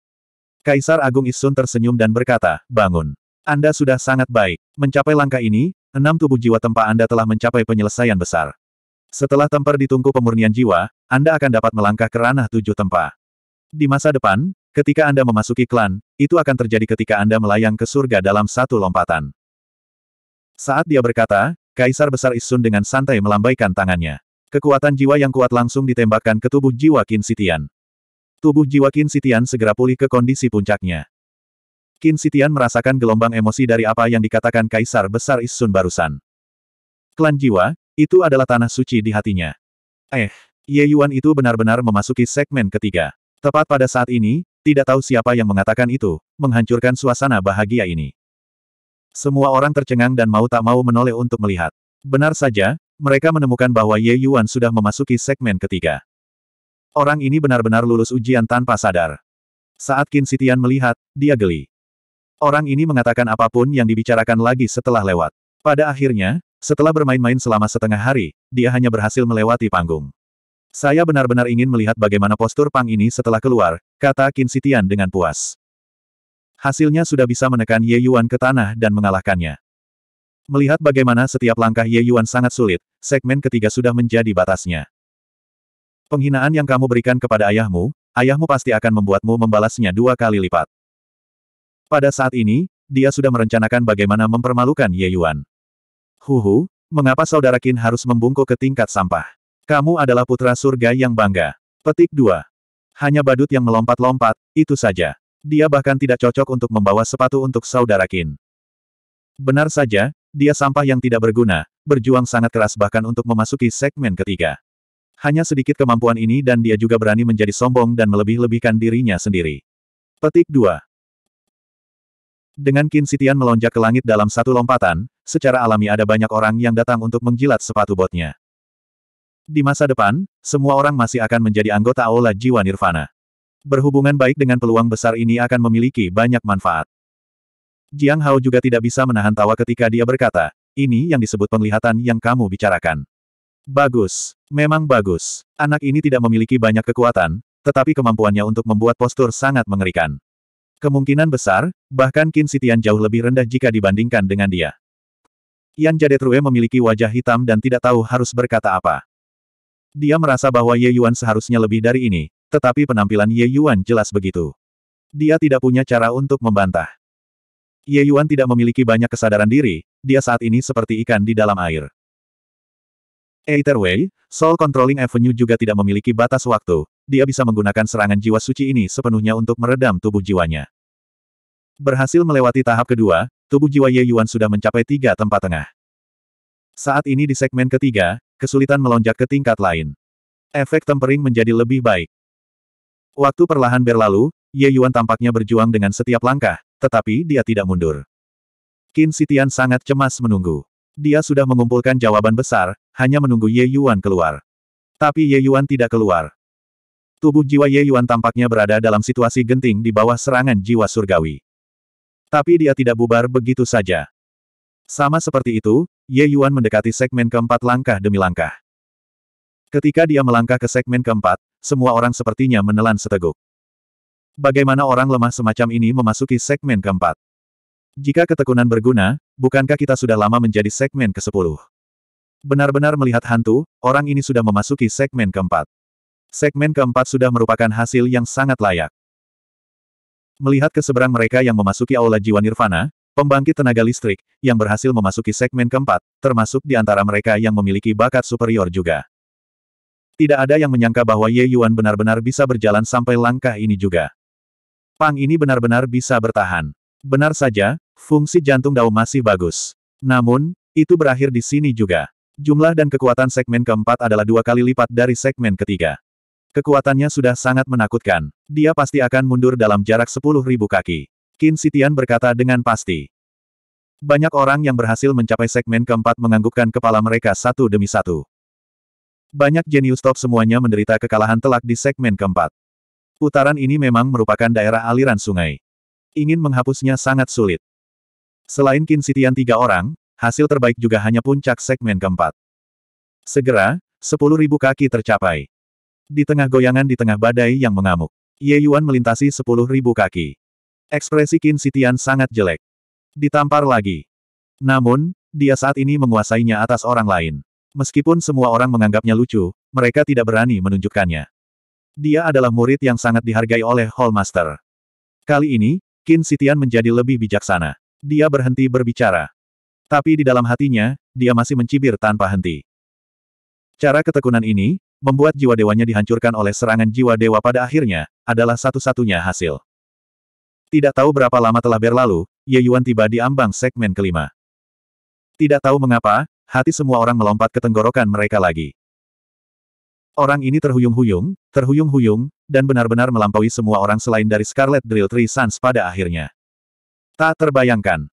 Kaisar Agung Isun tersenyum dan berkata, bangun. Anda sudah sangat baik. Mencapai langkah ini, enam tubuh jiwa tempa Anda telah mencapai penyelesaian besar. Setelah temper ditungku pemurnian jiwa, Anda akan dapat melangkah ke ranah tujuh tempa. Di masa depan, ketika Anda memasuki klan, itu akan terjadi ketika Anda melayang ke surga dalam satu lompatan. Saat dia berkata, Kaisar Besar Isun dengan santai melambaikan tangannya. Kekuatan jiwa yang kuat langsung ditembakkan ke tubuh jiwa Qin Sitian. Tubuh jiwa Qin Sitian segera pulih ke kondisi puncaknya. Qin Sitian merasakan gelombang emosi dari apa yang dikatakan Kaisar Besar Issun barusan. Klan jiwa, itu adalah tanah suci di hatinya. Eh, Ye Yuan itu benar-benar memasuki segmen ketiga. Tepat pada saat ini, tidak tahu siapa yang mengatakan itu, menghancurkan suasana bahagia ini. Semua orang tercengang dan mau tak mau menoleh untuk melihat. Benar saja, mereka menemukan bahwa Ye Yuan sudah memasuki segmen ketiga. Orang ini benar-benar lulus ujian tanpa sadar. Saat Qin Sitian melihat, dia geli. Orang ini mengatakan apapun yang dibicarakan lagi setelah lewat. Pada akhirnya, setelah bermain-main selama setengah hari, dia hanya berhasil melewati panggung. Saya benar-benar ingin melihat bagaimana postur Pang ini setelah keluar, kata Qin Sitian dengan puas. Hasilnya sudah bisa menekan Ye Yuan ke tanah dan mengalahkannya. Melihat bagaimana setiap langkah Ye Yuan sangat sulit, segmen ketiga sudah menjadi batasnya. Penghinaan yang kamu berikan kepada ayahmu, ayahmu pasti akan membuatmu membalasnya dua kali lipat. Pada saat ini, dia sudah merencanakan bagaimana mempermalukan Ye Yuan. Huhu, mengapa saudara Qin harus membungkuk ke tingkat sampah? Kamu adalah putra surga yang bangga. Petik 2. Hanya badut yang melompat-lompat, itu saja. Dia bahkan tidak cocok untuk membawa sepatu untuk saudara Qin. Benar saja, dia sampah yang tidak berguna, berjuang sangat keras bahkan untuk memasuki segmen ketiga. Hanya sedikit kemampuan ini dan dia juga berani menjadi sombong dan melebih-lebihkan dirinya sendiri. Petik 2. Dengan Qin Sitian melonjak ke langit dalam satu lompatan, secara alami ada banyak orang yang datang untuk menjilat sepatu botnya. Di masa depan, semua orang masih akan menjadi anggota Aula Jiwa Nirvana. Berhubungan baik dengan peluang besar ini akan memiliki banyak manfaat. Jiang Hao juga tidak bisa menahan tawa ketika dia berkata, ini yang disebut penglihatan yang kamu bicarakan. Bagus. Memang bagus. Anak ini tidak memiliki banyak kekuatan, tetapi kemampuannya untuk membuat postur sangat mengerikan. Kemungkinan besar, bahkan Qin Sitian jauh lebih rendah jika dibandingkan dengan dia. Yan Jadetrue memiliki wajah hitam dan tidak tahu harus berkata apa. Dia merasa bahwa Ye Yuan seharusnya lebih dari ini, tetapi penampilan Ye Yuan jelas begitu. Dia tidak punya cara untuk membantah. Ye Yuan tidak memiliki banyak kesadaran diri, dia saat ini seperti ikan di dalam air. Either way, Soul Controlling Avenue juga tidak memiliki batas waktu, dia bisa menggunakan serangan jiwa suci ini sepenuhnya untuk meredam tubuh jiwanya. Berhasil melewati tahap kedua, tubuh jiwa Ye Yuan sudah mencapai tiga tempat tengah. Saat ini di segmen ketiga, kesulitan melonjak ke tingkat lain. Efek tempering menjadi lebih baik. Waktu perlahan berlalu, Ye Yuan tampaknya berjuang dengan setiap langkah, tetapi dia tidak mundur. Qin Sitian sangat cemas menunggu. Dia sudah mengumpulkan jawaban besar, hanya menunggu Ye Yuan keluar. Tapi Ye Yuan tidak keluar. Tubuh jiwa Ye Yuan tampaknya berada dalam situasi genting di bawah serangan jiwa surgawi. Tapi dia tidak bubar begitu saja. Sama seperti itu, Ye Yuan mendekati segmen keempat langkah demi langkah. Ketika dia melangkah ke segmen keempat, semua orang sepertinya menelan seteguk. Bagaimana orang lemah semacam ini memasuki segmen keempat? Jika ketekunan berguna, bukankah kita sudah lama menjadi segmen ke-10? Benar-benar melihat hantu, orang ini sudah memasuki segmen keempat. Segmen keempat sudah merupakan hasil yang sangat layak. Melihat ke seberang mereka yang memasuki aula jiwa nirvana, pembangkit tenaga listrik, yang berhasil memasuki segmen keempat, termasuk di antara mereka yang memiliki bakat superior juga. Tidak ada yang menyangka bahwa Ye Yuan benar-benar bisa berjalan sampai langkah ini juga. Pang ini benar-benar bisa bertahan. Benar saja, fungsi jantung Dao masih bagus. Namun, itu berakhir di sini juga. Jumlah dan kekuatan segmen keempat adalah dua kali lipat dari segmen ketiga. Kekuatannya sudah sangat menakutkan. Dia pasti akan mundur dalam jarak sepuluh ribu kaki. Qin Sitian berkata dengan pasti. Banyak orang yang berhasil mencapai segmen keempat menganggukkan kepala mereka satu demi satu. Banyak jenius top semuanya menderita kekalahan telak di segmen keempat. Putaran ini memang merupakan daerah aliran sungai. Ingin menghapusnya sangat sulit. Selain Qin Sitian tiga orang, hasil terbaik juga hanya puncak segmen keempat. Segera, sepuluh ribu kaki tercapai. Di tengah goyangan di tengah badai yang mengamuk, Ye Yuan melintasi sepuluh ribu kaki. Ekspresi Qin Sitian sangat jelek. Ditampar lagi. Namun, dia saat ini menguasainya atas orang lain. Meskipun semua orang menganggapnya lucu, mereka tidak berani menunjukkannya. Dia adalah murid yang sangat dihargai oleh Hallmaster. Kali ini, Qin Sitian menjadi lebih bijaksana. Dia berhenti berbicara. Tapi di dalam hatinya, dia masih mencibir tanpa henti. Cara ketekunan ini, membuat jiwa dewanya dihancurkan oleh serangan jiwa dewa pada akhirnya, adalah satu-satunya hasil. Tidak tahu berapa lama telah berlalu, Ye Yuan tiba di ambang segmen kelima. Tidak tahu mengapa, hati semua orang melompat ke tenggorokan mereka lagi. Orang ini terhuyung-huyung, terhuyung-huyung, dan benar-benar melampaui semua orang selain dari Scarlet Drill Tree Sans pada akhirnya. Tak terbayangkan.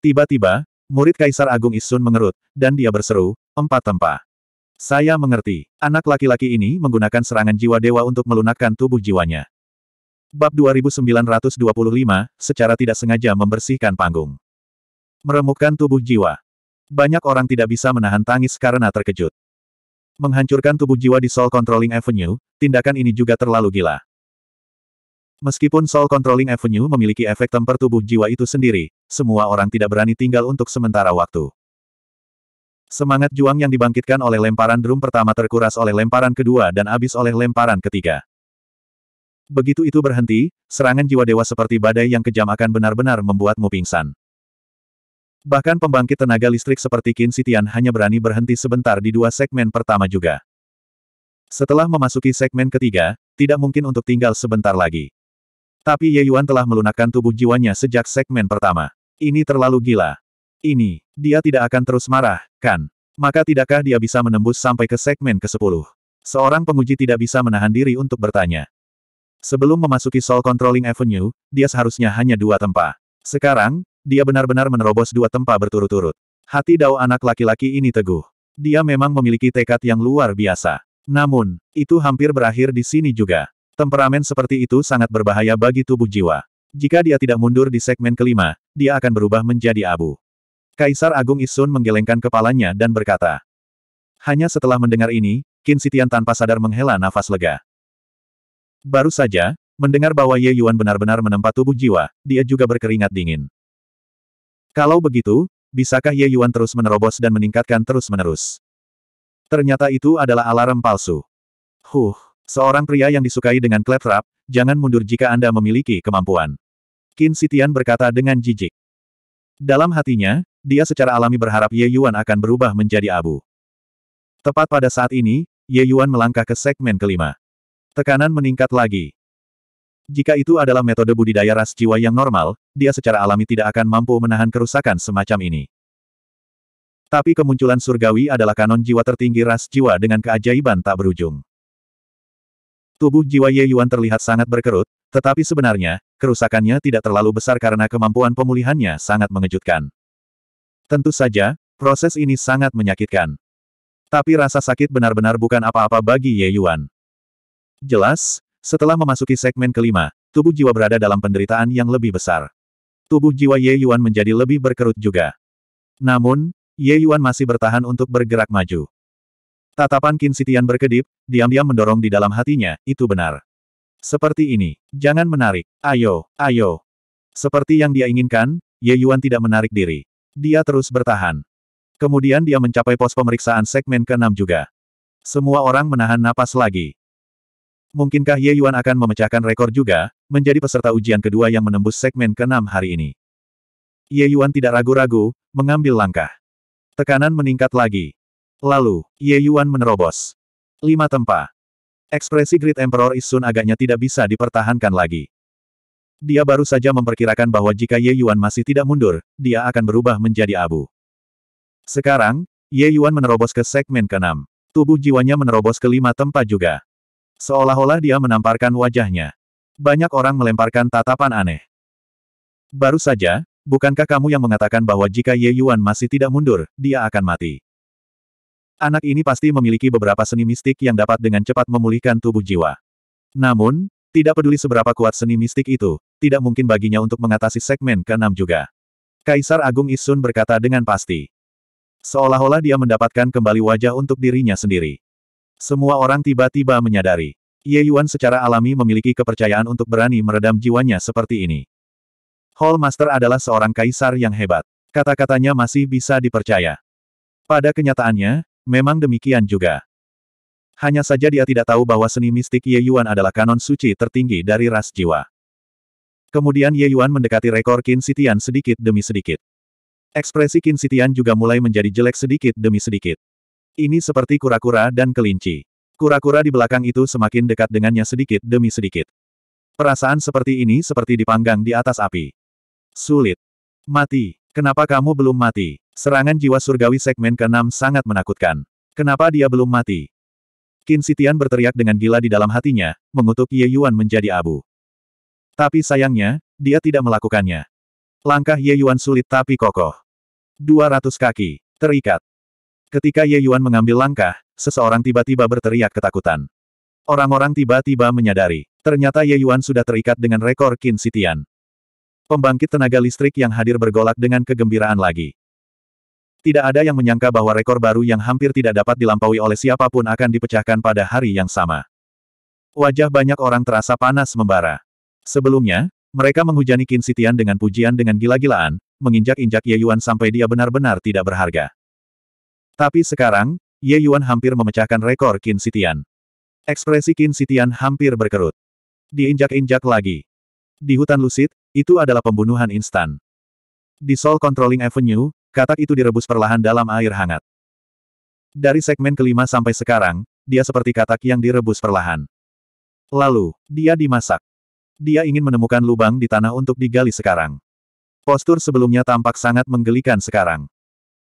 Tiba-tiba, murid Kaisar Agung Isun mengerut, dan dia berseru, empat tempat. Saya mengerti. Anak laki-laki ini menggunakan serangan jiwa dewa untuk melunakkan tubuh jiwanya. Bab 2925, secara tidak sengaja membersihkan panggung. Meremukkan tubuh jiwa. Banyak orang tidak bisa menahan tangis karena terkejut. Menghancurkan tubuh jiwa di Soul Controlling Avenue, tindakan ini juga terlalu gila. Meskipun Soul Controlling Avenue memiliki efek temper tubuh jiwa itu sendiri, semua orang tidak berani tinggal untuk sementara waktu. Semangat juang yang dibangkitkan oleh lemparan drum pertama terkuras oleh lemparan kedua dan habis oleh lemparan ketiga. Begitu itu berhenti, serangan jiwa dewa seperti badai yang kejam akan benar-benar membuatmu pingsan. Bahkan pembangkit tenaga listrik seperti Qin Sitian hanya berani berhenti sebentar di dua segmen pertama juga. Setelah memasuki segmen ketiga, tidak mungkin untuk tinggal sebentar lagi. Tapi Ye Yuan telah melunakkan tubuh jiwanya sejak segmen pertama. Ini terlalu gila. Ini, dia tidak akan terus marah, kan? Maka tidakkah dia bisa menembus sampai ke segmen ke-10? Seorang penguji tidak bisa menahan diri untuk bertanya. Sebelum memasuki Soul Controlling Avenue, dia seharusnya hanya dua tempa. Sekarang, dia benar-benar menerobos dua tempa berturut-turut. Hati Dao anak laki-laki ini teguh. Dia memang memiliki tekad yang luar biasa. Namun, itu hampir berakhir di sini juga. Temperamen seperti itu sangat berbahaya bagi tubuh jiwa. Jika dia tidak mundur di segmen kelima, dia akan berubah menjadi abu. Kaisar Agung Isun menggelengkan kepalanya dan berkata. Hanya setelah mendengar ini, Qin Sitian tanpa sadar menghela nafas lega. Baru saja, mendengar bahwa Ye Yuan benar-benar menempat tubuh jiwa, dia juga berkeringat dingin. Kalau begitu, bisakah Ye Yuan terus menerobos dan meningkatkan terus-menerus? Ternyata itu adalah alarm palsu. Huh, seorang pria yang disukai dengan claptrap, jangan mundur jika Anda memiliki kemampuan. Qin Sitian berkata dengan jijik. Dalam hatinya, dia secara alami berharap Ye Yuan akan berubah menjadi abu. Tepat pada saat ini, Ye Yuan melangkah ke segmen kelima. Tekanan meningkat lagi. Jika itu adalah metode budidaya ras jiwa yang normal, dia secara alami tidak akan mampu menahan kerusakan semacam ini. Tapi kemunculan surgawi adalah kanon jiwa tertinggi ras jiwa dengan keajaiban tak berujung. Tubuh jiwa Ye Yuan terlihat sangat berkerut, tetapi sebenarnya, kerusakannya tidak terlalu besar karena kemampuan pemulihannya sangat mengejutkan. Tentu saja, proses ini sangat menyakitkan. Tapi rasa sakit benar-benar bukan apa-apa bagi Ye Yuan. Jelas, setelah memasuki segmen kelima, tubuh jiwa berada dalam penderitaan yang lebih besar. Tubuh jiwa Ye Yuan menjadi lebih berkerut juga. Namun, Ye Yuan masih bertahan untuk bergerak maju. Tatapan Qin Sitian berkedip, diam-diam mendorong di dalam hatinya, itu benar. Seperti ini, jangan menarik, ayo, ayo. Seperti yang dia inginkan, Ye Yuan tidak menarik diri. Dia terus bertahan. Kemudian dia mencapai pos pemeriksaan segmen ke-6 juga. Semua orang menahan napas lagi. Mungkinkah Ye Yuan akan memecahkan rekor juga, menjadi peserta ujian kedua yang menembus segmen ke-6 hari ini? Ye Yuan tidak ragu-ragu, mengambil langkah. Tekanan meningkat lagi. Lalu, Ye Yuan menerobos. Lima tempa. Ekspresi Great Emperor Isun agaknya tidak bisa dipertahankan lagi. Dia baru saja memperkirakan bahwa jika Ye Yuan masih tidak mundur, dia akan berubah menjadi abu. Sekarang, Ye Yuan menerobos ke segmen ke-6. Tubuh jiwanya menerobos ke lima tempat juga. Seolah-olah dia menamparkan wajahnya. Banyak orang melemparkan tatapan aneh. Baru saja, bukankah kamu yang mengatakan bahwa jika Ye Yuan masih tidak mundur, dia akan mati? Anak ini pasti memiliki beberapa seni mistik yang dapat dengan cepat memulihkan tubuh jiwa. Namun, tidak peduli seberapa kuat seni mistik itu, tidak mungkin baginya untuk mengatasi segmen ke-6 juga. Kaisar Agung Isun berkata dengan pasti. Seolah-olah dia mendapatkan kembali wajah untuk dirinya sendiri. Semua orang tiba-tiba menyadari. Ye Yuan secara alami memiliki kepercayaan untuk berani meredam jiwanya seperti ini. Hall Master adalah seorang kaisar yang hebat. Kata-katanya masih bisa dipercaya. Pada kenyataannya, memang demikian juga. Hanya saja dia tidak tahu bahwa seni mistik Ye Yuan adalah kanon suci tertinggi dari ras jiwa. Kemudian Ye Yuan mendekati rekor Qin Sitian sedikit demi sedikit. Ekspresi Qin Sitian juga mulai menjadi jelek sedikit demi sedikit. Ini seperti kura-kura dan kelinci. Kura-kura di belakang itu semakin dekat dengannya sedikit demi sedikit. Perasaan seperti ini seperti dipanggang di atas api. Sulit. Mati. Kenapa kamu belum mati? Serangan jiwa surgawi segmen ke-6 sangat menakutkan. Kenapa dia belum mati? Qin Sitian berteriak dengan gila di dalam hatinya, mengutuk Ye Yuan menjadi abu. Tapi sayangnya, dia tidak melakukannya. Langkah Ye Yuan sulit tapi kokoh. 200 kaki, terikat. Ketika Ye Yuan mengambil langkah, seseorang tiba-tiba berteriak ketakutan. Orang-orang tiba-tiba menyadari, ternyata Ye Yuan sudah terikat dengan rekor Qin Sitian. Pembangkit tenaga listrik yang hadir bergolak dengan kegembiraan lagi. Tidak ada yang menyangka bahwa rekor baru yang hampir tidak dapat dilampaui oleh siapapun akan dipecahkan pada hari yang sama. Wajah banyak orang terasa panas membara. Sebelumnya, mereka menghujani Qin Sitian dengan pujian dengan gila-gilaan, menginjak-injak Ye Yuan sampai dia benar-benar tidak berharga. Tapi sekarang, Ye Yuan hampir memecahkan rekor Qin Sitian. Ekspresi Qin Sitian hampir berkerut. Diinjak-injak lagi. Di hutan Lusit, itu adalah pembunuhan instan. Di Seoul Controlling Avenue, Katak itu direbus perlahan dalam air hangat. Dari segmen kelima sampai sekarang, dia seperti katak yang direbus perlahan. Lalu, dia dimasak. Dia ingin menemukan lubang di tanah untuk digali sekarang. Postur sebelumnya tampak sangat menggelikan sekarang.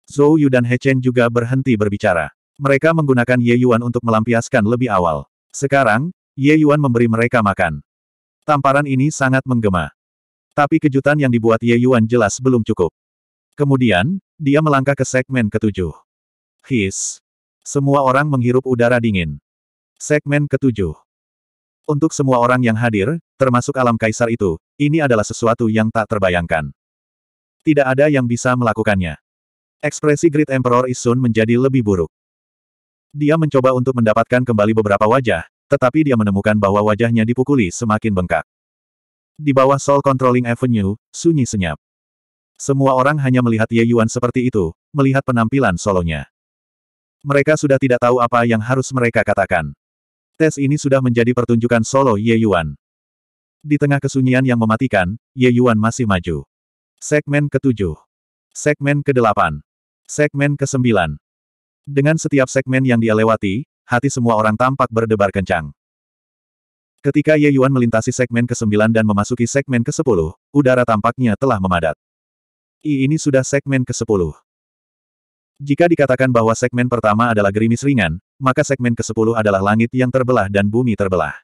Zhou Yu dan He Chen juga berhenti berbicara. Mereka menggunakan Ye Yuan untuk melampiaskan lebih awal. Sekarang, Ye Yuan memberi mereka makan. Tamparan ini sangat menggema. Tapi kejutan yang dibuat Ye Yuan jelas belum cukup. Kemudian, dia melangkah ke segmen ketujuh. His. Semua orang menghirup udara dingin. Segmen ketujuh. Untuk semua orang yang hadir, termasuk alam kaisar itu, ini adalah sesuatu yang tak terbayangkan. Tidak ada yang bisa melakukannya. Ekspresi Great Emperor Isun menjadi lebih buruk. Dia mencoba untuk mendapatkan kembali beberapa wajah, tetapi dia menemukan bahwa wajahnya dipukuli semakin bengkak. Di bawah Soul Controlling Avenue, sunyi senyap. Semua orang hanya melihat Ye Yuan seperti itu, melihat penampilan solonya. Mereka sudah tidak tahu apa yang harus mereka katakan. Tes ini sudah menjadi pertunjukan solo Ye Yuan. Di tengah kesunyian yang mematikan, Ye Yuan masih maju. Segmen ke-7. Segmen ke-8. Segmen ke-9. Dengan setiap segmen yang dia lewati, hati semua orang tampak berdebar kencang. Ketika Ye Yuan melintasi segmen ke-9 dan memasuki segmen ke-10, udara tampaknya telah memadat. I ini sudah segmen ke-10. Jika dikatakan bahwa segmen pertama adalah gerimis ringan, maka segmen ke-10 adalah langit yang terbelah dan bumi terbelah.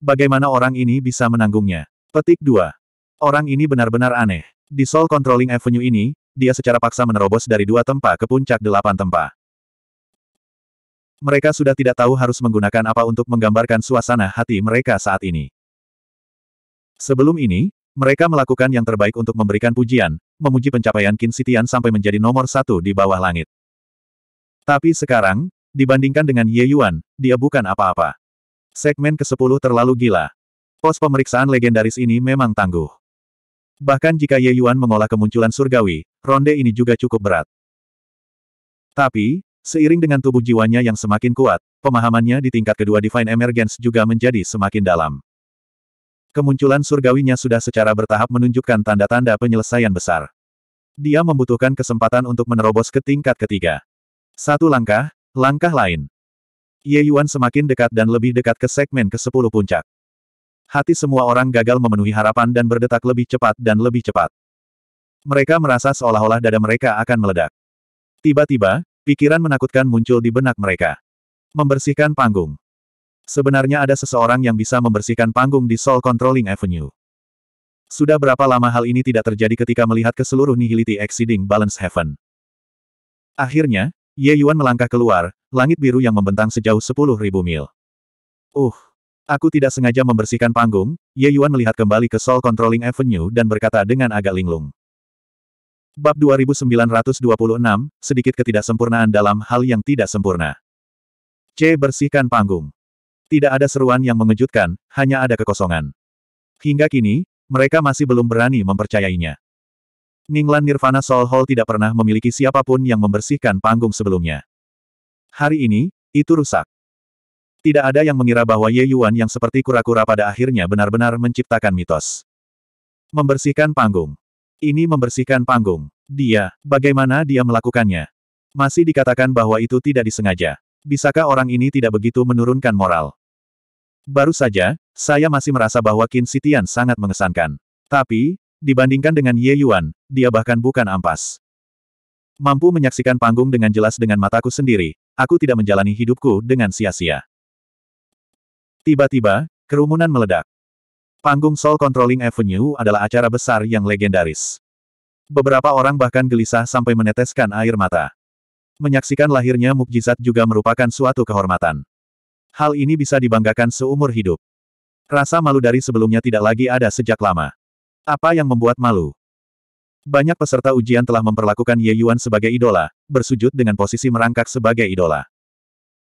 Bagaimana orang ini bisa menanggungnya? Petik 2. Orang ini benar-benar aneh. Di Soul Controlling Avenue ini, dia secara paksa menerobos dari dua tempat ke puncak delapan tempat. Mereka sudah tidak tahu harus menggunakan apa untuk menggambarkan suasana hati mereka saat ini. Sebelum ini, mereka melakukan yang terbaik untuk memberikan pujian, memuji pencapaian Qin Sitian sampai menjadi nomor satu di bawah langit. Tapi sekarang, dibandingkan dengan Ye Yuan, dia bukan apa-apa. Segmen ke-10 terlalu gila. Pos pemeriksaan legendaris ini memang tangguh. Bahkan jika Ye Yuan mengolah kemunculan surgawi, ronde ini juga cukup berat. Tapi, seiring dengan tubuh jiwanya yang semakin kuat, pemahamannya di tingkat kedua Divine Emergence juga menjadi semakin dalam. Kemunculan surgawinya sudah secara bertahap menunjukkan tanda-tanda penyelesaian besar. Dia membutuhkan kesempatan untuk menerobos ke tingkat ketiga. Satu langkah, langkah lain. Ye Yuan semakin dekat dan lebih dekat ke segmen ke-10 puncak. Hati semua orang gagal memenuhi harapan dan berdetak lebih cepat dan lebih cepat. Mereka merasa seolah-olah dada mereka akan meledak. Tiba-tiba, pikiran menakutkan muncul di benak mereka. Membersihkan panggung. Sebenarnya ada seseorang yang bisa membersihkan panggung di Soul Controlling Avenue. Sudah berapa lama hal ini tidak terjadi ketika melihat ke seluruh nihility exceeding balance heaven. Akhirnya, Ye Yuan melangkah keluar, langit biru yang membentang sejauh 10.000 mil. Uh, aku tidak sengaja membersihkan panggung, Ye Yuan melihat kembali ke Soul Controlling Avenue dan berkata dengan agak linglung. Bab 2926, sedikit ketidaksempurnaan dalam hal yang tidak sempurna. C. Bersihkan panggung. Tidak ada seruan yang mengejutkan, hanya ada kekosongan. Hingga kini, mereka masih belum berani mempercayainya. Ninglan Nirvana Soul Hall tidak pernah memiliki siapapun yang membersihkan panggung sebelumnya. Hari ini, itu rusak. Tidak ada yang mengira bahwa Ye Yuan yang seperti kura-kura pada akhirnya benar-benar menciptakan mitos. Membersihkan panggung. Ini membersihkan panggung. Dia, bagaimana dia melakukannya? Masih dikatakan bahwa itu tidak disengaja. Bisakah orang ini tidak begitu menurunkan moral? Baru saja, saya masih merasa bahwa Qin Sitian sangat mengesankan. Tapi, dibandingkan dengan Ye Yuan, dia bahkan bukan ampas. Mampu menyaksikan panggung dengan jelas dengan mataku sendiri, aku tidak menjalani hidupku dengan sia-sia. Tiba-tiba, kerumunan meledak. Panggung Soul Controlling Avenue adalah acara besar yang legendaris. Beberapa orang bahkan gelisah sampai meneteskan air mata. Menyaksikan lahirnya mukjizat juga merupakan suatu kehormatan. Hal ini bisa dibanggakan seumur hidup. Rasa malu dari sebelumnya tidak lagi ada sejak lama. Apa yang membuat malu? Banyak peserta ujian telah memperlakukan Ye Yuan sebagai idola, bersujud dengan posisi merangkak sebagai idola.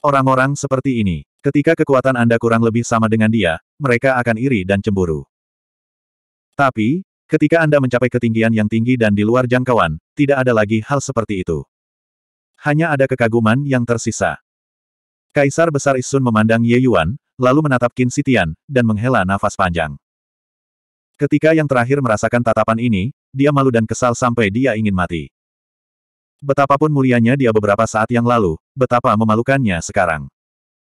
Orang-orang seperti ini, ketika kekuatan Anda kurang lebih sama dengan dia, mereka akan iri dan cemburu. Tapi, ketika Anda mencapai ketinggian yang tinggi dan di luar jangkauan, tidak ada lagi hal seperti itu. Hanya ada kekaguman yang tersisa. Kaisar Besar Isun memandang Ye Yuan, lalu menatap Qin Sitian, dan menghela nafas panjang. Ketika yang terakhir merasakan tatapan ini, dia malu dan kesal sampai dia ingin mati. Betapapun mulianya dia beberapa saat yang lalu, betapa memalukannya sekarang.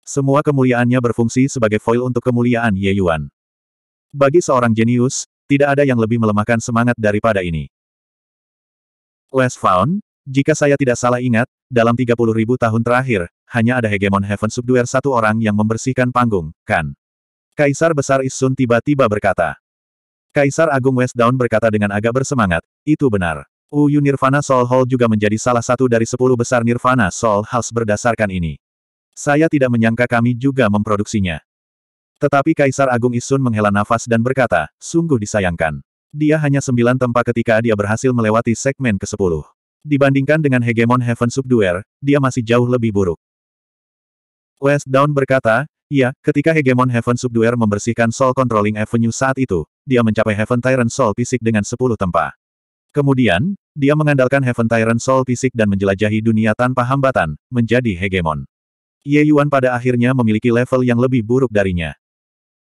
Semua kemuliaannya berfungsi sebagai foil untuk kemuliaan Ye Yuan. Bagi seorang jenius, tidak ada yang lebih melemahkan semangat daripada ini. Les jika saya tidak salah ingat, dalam 30.000 tahun terakhir, hanya ada hegemon Heaven Subduer satu orang yang membersihkan panggung, kan? Kaisar Besar Isun tiba-tiba berkata. Kaisar Agung Westdown berkata dengan agak bersemangat, itu benar. Uyu Nirvana Soul Hall juga menjadi salah satu dari sepuluh besar Nirvana Soul House berdasarkan ini. Saya tidak menyangka kami juga memproduksinya. Tetapi Kaisar Agung Isun menghela nafas dan berkata, sungguh disayangkan. Dia hanya sembilan tempat ketika dia berhasil melewati segmen ke-10. Dibandingkan dengan hegemon Heaven Subduer, dia masih jauh lebih buruk. West Down berkata, Iya, ketika Hegemon Heaven Subduer membersihkan Soul Controlling Avenue saat itu, dia mencapai Heaven Tyrant Soul Pisik dengan 10 tempa. Kemudian, dia mengandalkan Heaven Tyrant Soul Pisik dan menjelajahi dunia tanpa hambatan, menjadi Hegemon. Ye Yuan pada akhirnya memiliki level yang lebih buruk darinya.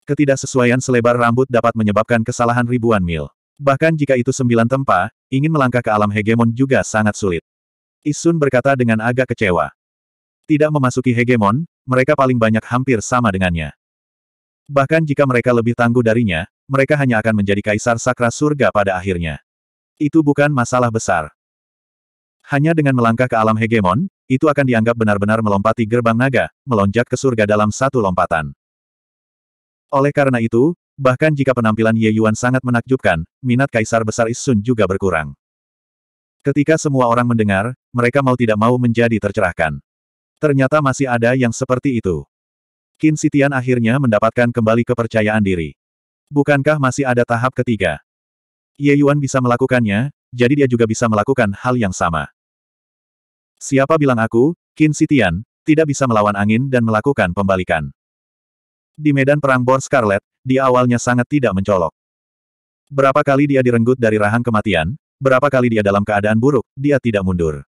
Ketidaksesuaian selebar rambut dapat menyebabkan kesalahan ribuan mil. Bahkan jika itu sembilan tempa, ingin melangkah ke alam hegemon juga sangat sulit. Isun berkata dengan agak kecewa tidak memasuki hegemon, mereka paling banyak hampir sama dengannya. Bahkan jika mereka lebih tangguh darinya, mereka hanya akan menjadi kaisar sakra surga pada akhirnya. Itu bukan masalah besar. Hanya dengan melangkah ke alam hegemon, itu akan dianggap benar-benar melompati gerbang naga, melonjak ke surga dalam satu lompatan. Oleh karena itu, bahkan jika penampilan Ye Yuan sangat menakjubkan, minat kaisar besar Isun juga berkurang. Ketika semua orang mendengar, mereka mau tidak mau menjadi tercerahkan. Ternyata masih ada yang seperti itu. Qin Sitian akhirnya mendapatkan kembali kepercayaan diri. Bukankah masih ada tahap ketiga? Ye Yuan bisa melakukannya, jadi dia juga bisa melakukan hal yang sama. Siapa bilang aku, Qin Sitian, tidak bisa melawan angin dan melakukan pembalikan. Di medan perang Bor Scarlet, di awalnya sangat tidak mencolok. Berapa kali dia direnggut dari rahang kematian, berapa kali dia dalam keadaan buruk, dia tidak mundur.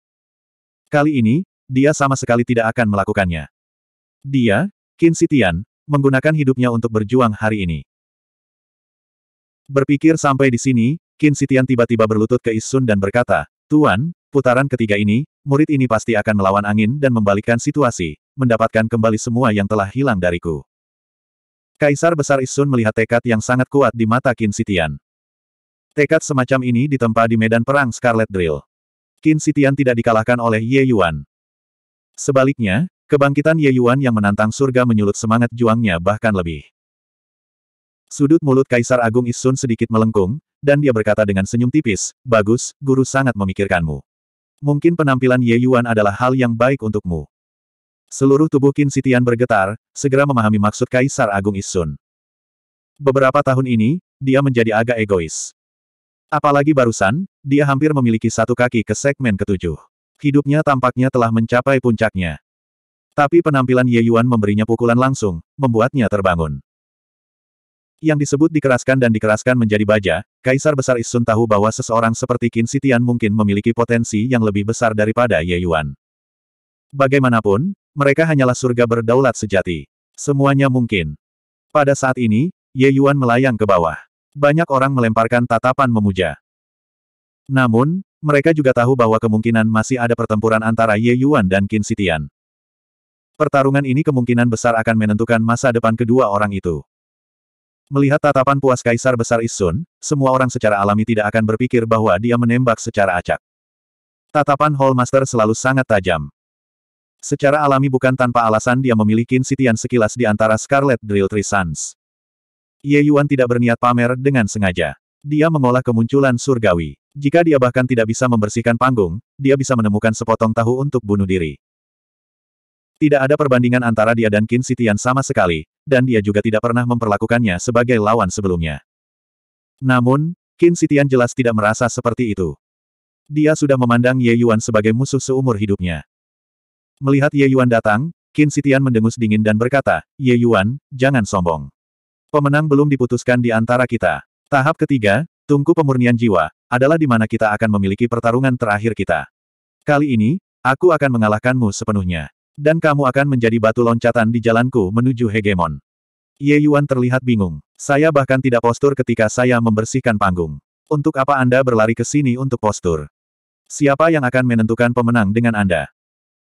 Kali ini, dia sama sekali tidak akan melakukannya. Dia, Qin Sitian, menggunakan hidupnya untuk berjuang hari ini. Berpikir sampai di sini, Qin Sitian tiba-tiba berlutut ke Isun dan berkata, Tuan, putaran ketiga ini, murid ini pasti akan melawan angin dan membalikkan situasi, mendapatkan kembali semua yang telah hilang dariku. Kaisar Besar Isun melihat tekad yang sangat kuat di mata Qin Sitian. Tekad semacam ini ditempa di medan perang Scarlet Drill. Qin Sitian tidak dikalahkan oleh Ye Yuan. Sebaliknya, kebangkitan Ye Yuan yang menantang surga menyulut semangat juangnya bahkan lebih. Sudut mulut Kaisar Agung Isun sedikit melengkung, dan dia berkata dengan senyum tipis, Bagus, guru sangat memikirkanmu. Mungkin penampilan Ye Yuan adalah hal yang baik untukmu. Seluruh tubuh Qin Sitian bergetar, segera memahami maksud Kaisar Agung Isun. Beberapa tahun ini, dia menjadi agak egois. Apalagi barusan, dia hampir memiliki satu kaki ke segmen ketujuh. Hidupnya tampaknya telah mencapai puncaknya. Tapi penampilan Ye Yuan memberinya pukulan langsung, membuatnya terbangun. Yang disebut dikeraskan dan dikeraskan menjadi baja, Kaisar Besar Isun tahu bahwa seseorang seperti Qin Sitian mungkin memiliki potensi yang lebih besar daripada Ye Yuan. Bagaimanapun, mereka hanyalah surga berdaulat sejati. Semuanya mungkin. Pada saat ini, Ye Yuan melayang ke bawah. Banyak orang melemparkan tatapan memuja. Namun, mereka juga tahu bahwa kemungkinan masih ada pertempuran antara Ye Yuan dan Qin Sitian. Pertarungan ini kemungkinan besar akan menentukan masa depan kedua orang itu. Melihat tatapan puas Kaisar Besar Isun, semua orang secara alami tidak akan berpikir bahwa dia menembak secara acak. Tatapan Hall Master selalu sangat tajam. Secara alami bukan tanpa alasan dia memiliki sitian sekilas di antara Scarlet Drill Three Suns. Ye Yuan tidak berniat pamer dengan sengaja. Dia mengolah kemunculan surgawi. Jika dia bahkan tidak bisa membersihkan panggung, dia bisa menemukan sepotong tahu untuk bunuh diri. Tidak ada perbandingan antara dia dan Qin Sitian sama sekali, dan dia juga tidak pernah memperlakukannya sebagai lawan sebelumnya. Namun, Qin Sitian jelas tidak merasa seperti itu. Dia sudah memandang Ye Yuan sebagai musuh seumur hidupnya. Melihat Ye Yuan datang, Qin Sitian mendengus dingin dan berkata, Ye Yuan, jangan sombong. Pemenang belum diputuskan di antara kita. Tahap ketiga, tungku pemurnian jiwa, adalah di mana kita akan memiliki pertarungan terakhir kita. Kali ini, aku akan mengalahkanmu sepenuhnya. Dan kamu akan menjadi batu loncatan di jalanku menuju hegemon. Ye Yuan terlihat bingung. Saya bahkan tidak postur ketika saya membersihkan panggung. Untuk apa Anda berlari ke sini untuk postur? Siapa yang akan menentukan pemenang dengan Anda?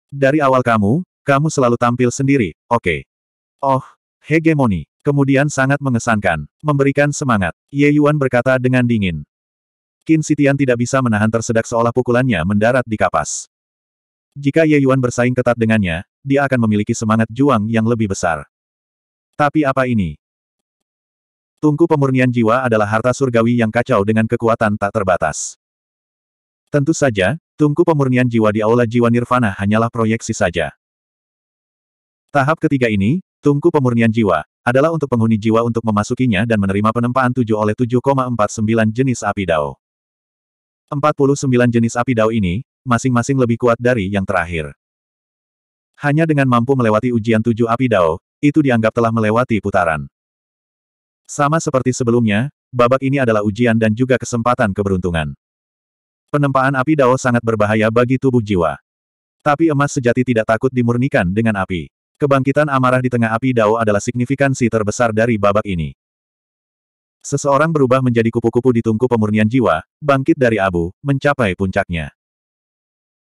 Dari awal kamu, kamu selalu tampil sendiri, oke. Okay. Oh, hegemoni. Kemudian sangat mengesankan, memberikan semangat. Ye Yuan berkata dengan dingin. Qin Sitian tidak bisa menahan tersedak seolah pukulannya mendarat di kapas. Jika Ye Yuan bersaing ketat dengannya, dia akan memiliki semangat juang yang lebih besar. Tapi apa ini? Tungku pemurnian jiwa adalah harta surgawi yang kacau dengan kekuatan tak terbatas. Tentu saja, tungku pemurnian jiwa di aula jiwa nirvana hanyalah proyeksi saja. Tahap ketiga ini, tungku pemurnian jiwa, adalah untuk penghuni jiwa untuk memasukinya dan menerima penempaan 7 oleh 7,49 jenis api dao. 49 jenis api dao ini, masing-masing lebih kuat dari yang terakhir. Hanya dengan mampu melewati ujian 7 api dao, itu dianggap telah melewati putaran. Sama seperti sebelumnya, babak ini adalah ujian dan juga kesempatan keberuntungan. Penempaan api dao sangat berbahaya bagi tubuh jiwa. Tapi emas sejati tidak takut dimurnikan dengan api. Kebangkitan amarah di tengah api Dao adalah signifikansi terbesar dari babak ini. Seseorang berubah menjadi kupu-kupu di tungku pemurnian jiwa, bangkit dari abu, mencapai puncaknya.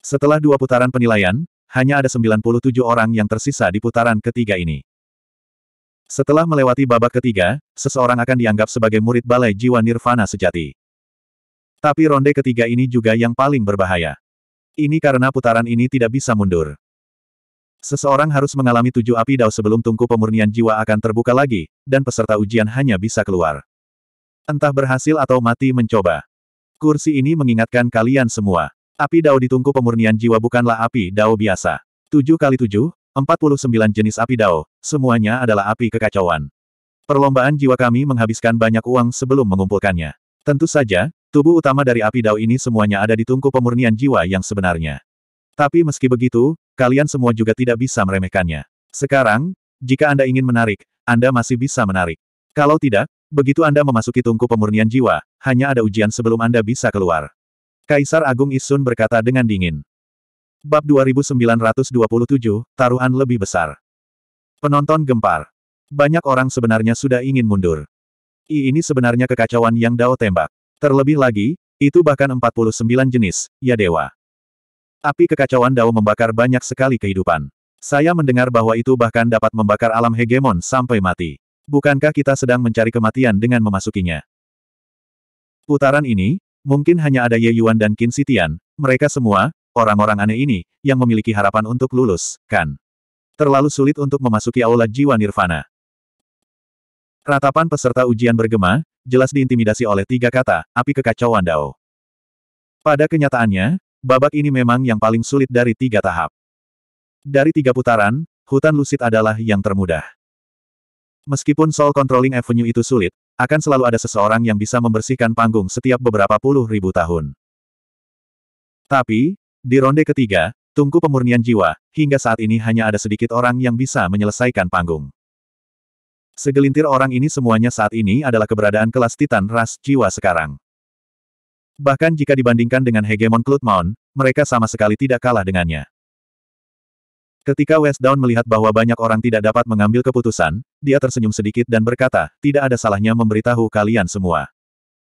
Setelah dua putaran penilaian, hanya ada 97 orang yang tersisa di putaran ketiga ini. Setelah melewati babak ketiga, seseorang akan dianggap sebagai murid balai jiwa nirvana sejati. Tapi ronde ketiga ini juga yang paling berbahaya. Ini karena putaran ini tidak bisa mundur. Seseorang harus mengalami tujuh api dao sebelum tungku pemurnian jiwa akan terbuka lagi, dan peserta ujian hanya bisa keluar. Entah berhasil atau mati mencoba. Kursi ini mengingatkan kalian semua. Api dao di tungku pemurnian jiwa bukanlah api dao biasa. Tujuh kali tujuh, empat puluh sembilan jenis api dao, semuanya adalah api kekacauan. Perlombaan jiwa kami menghabiskan banyak uang sebelum mengumpulkannya. Tentu saja, tubuh utama dari api dao ini semuanya ada di tungku pemurnian jiwa yang sebenarnya. Tapi meski begitu, Kalian semua juga tidak bisa meremehkannya. Sekarang, jika Anda ingin menarik, Anda masih bisa menarik. Kalau tidak, begitu Anda memasuki tungku pemurnian jiwa, hanya ada ujian sebelum Anda bisa keluar. Kaisar Agung Isun berkata dengan dingin. Bab 2927, Taruhan Lebih Besar. Penonton gempar. Banyak orang sebenarnya sudah ingin mundur. I ini sebenarnya kekacauan yang Dao tembak. Terlebih lagi, itu bahkan 49 jenis, ya dewa. Api kekacauan Dao membakar banyak sekali kehidupan. Saya mendengar bahwa itu bahkan dapat membakar alam hegemon sampai mati. Bukankah kita sedang mencari kematian dengan memasukinya? Putaran ini, mungkin hanya ada Ye Yuan dan Qin Sitian, mereka semua, orang-orang aneh ini, yang memiliki harapan untuk lulus, kan? Terlalu sulit untuk memasuki aula jiwa nirvana. Ratapan peserta ujian bergema, jelas diintimidasi oleh tiga kata, api kekacauan Dao. Pada kenyataannya, Babak ini memang yang paling sulit dari tiga tahap. Dari tiga putaran, hutan lucid adalah yang termudah. Meskipun Soul Controlling Avenue itu sulit, akan selalu ada seseorang yang bisa membersihkan panggung setiap beberapa puluh ribu tahun. Tapi, di ronde ketiga, tungku pemurnian jiwa, hingga saat ini hanya ada sedikit orang yang bisa menyelesaikan panggung. Segelintir orang ini semuanya saat ini adalah keberadaan kelas Titan ras jiwa sekarang. Bahkan jika dibandingkan dengan hegemon Mount, mereka sama sekali tidak kalah dengannya. Ketika West Down melihat bahwa banyak orang tidak dapat mengambil keputusan, dia tersenyum sedikit dan berkata, tidak ada salahnya memberitahu kalian semua.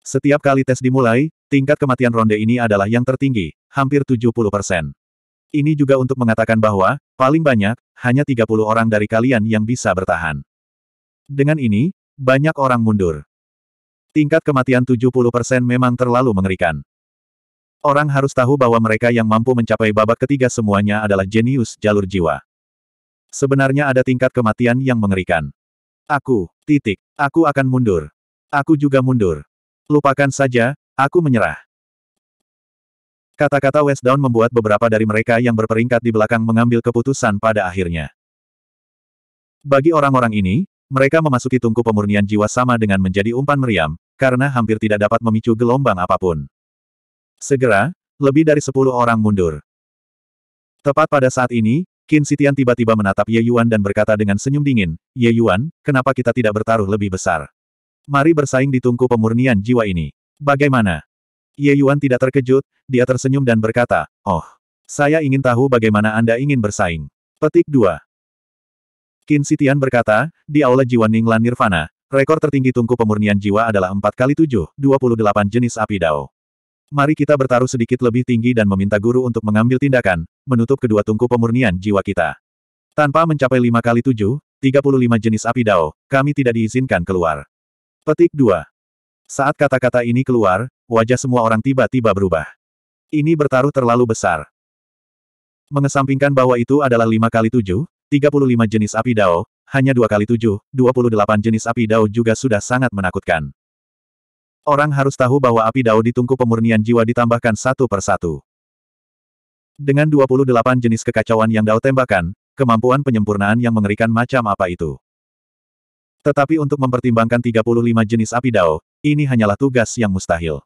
Setiap kali tes dimulai, tingkat kematian ronde ini adalah yang tertinggi, hampir 70 persen. Ini juga untuk mengatakan bahwa, paling banyak, hanya 30 orang dari kalian yang bisa bertahan. Dengan ini, banyak orang mundur. Tingkat kematian 70% memang terlalu mengerikan. Orang harus tahu bahwa mereka yang mampu mencapai babak ketiga semuanya adalah jenius jalur jiwa. Sebenarnya ada tingkat kematian yang mengerikan. Aku, titik, aku akan mundur. Aku juga mundur. Lupakan saja, aku menyerah. Kata-kata Westdown membuat beberapa dari mereka yang berperingkat di belakang mengambil keputusan pada akhirnya. Bagi orang-orang ini, mereka memasuki tungku pemurnian jiwa sama dengan menjadi umpan meriam, karena hampir tidak dapat memicu gelombang apapun. Segera, lebih dari sepuluh orang mundur. Tepat pada saat ini, Qin Sitian tiba-tiba menatap Ye Yuan dan berkata dengan senyum dingin, Ye Yuan, kenapa kita tidak bertaruh lebih besar? Mari bersaing di tungku pemurnian jiwa ini. Bagaimana? Ye Yuan tidak terkejut, dia tersenyum dan berkata, Oh, saya ingin tahu bagaimana Anda ingin bersaing. Petik 2. Qin Sitian berkata, di Aula Jiwa Ninglan Nirvana, rekor tertinggi tungku pemurnian jiwa adalah 4 kali 7, 28 jenis api dao. Mari kita bertaruh sedikit lebih tinggi dan meminta guru untuk mengambil tindakan, menutup kedua tungku pemurnian jiwa kita. Tanpa mencapai 5 kali 7, 35 jenis api dao, kami tidak diizinkan keluar. Petik 2. Saat kata-kata ini keluar, wajah semua orang tiba-tiba berubah. Ini bertaruh terlalu besar mengesampingkan bahwa itu adalah 5 kali 7, 35 jenis api dao, hanya dua kali tujuh, 28 jenis api dao juga sudah sangat menakutkan. Orang harus tahu bahwa api dao di tungku pemurnian jiwa ditambahkan satu per satu. Dengan 28 jenis kekacauan yang dao tembakan, kemampuan penyempurnaan yang mengerikan macam apa itu. Tetapi untuk mempertimbangkan 35 jenis api dao, ini hanyalah tugas yang mustahil.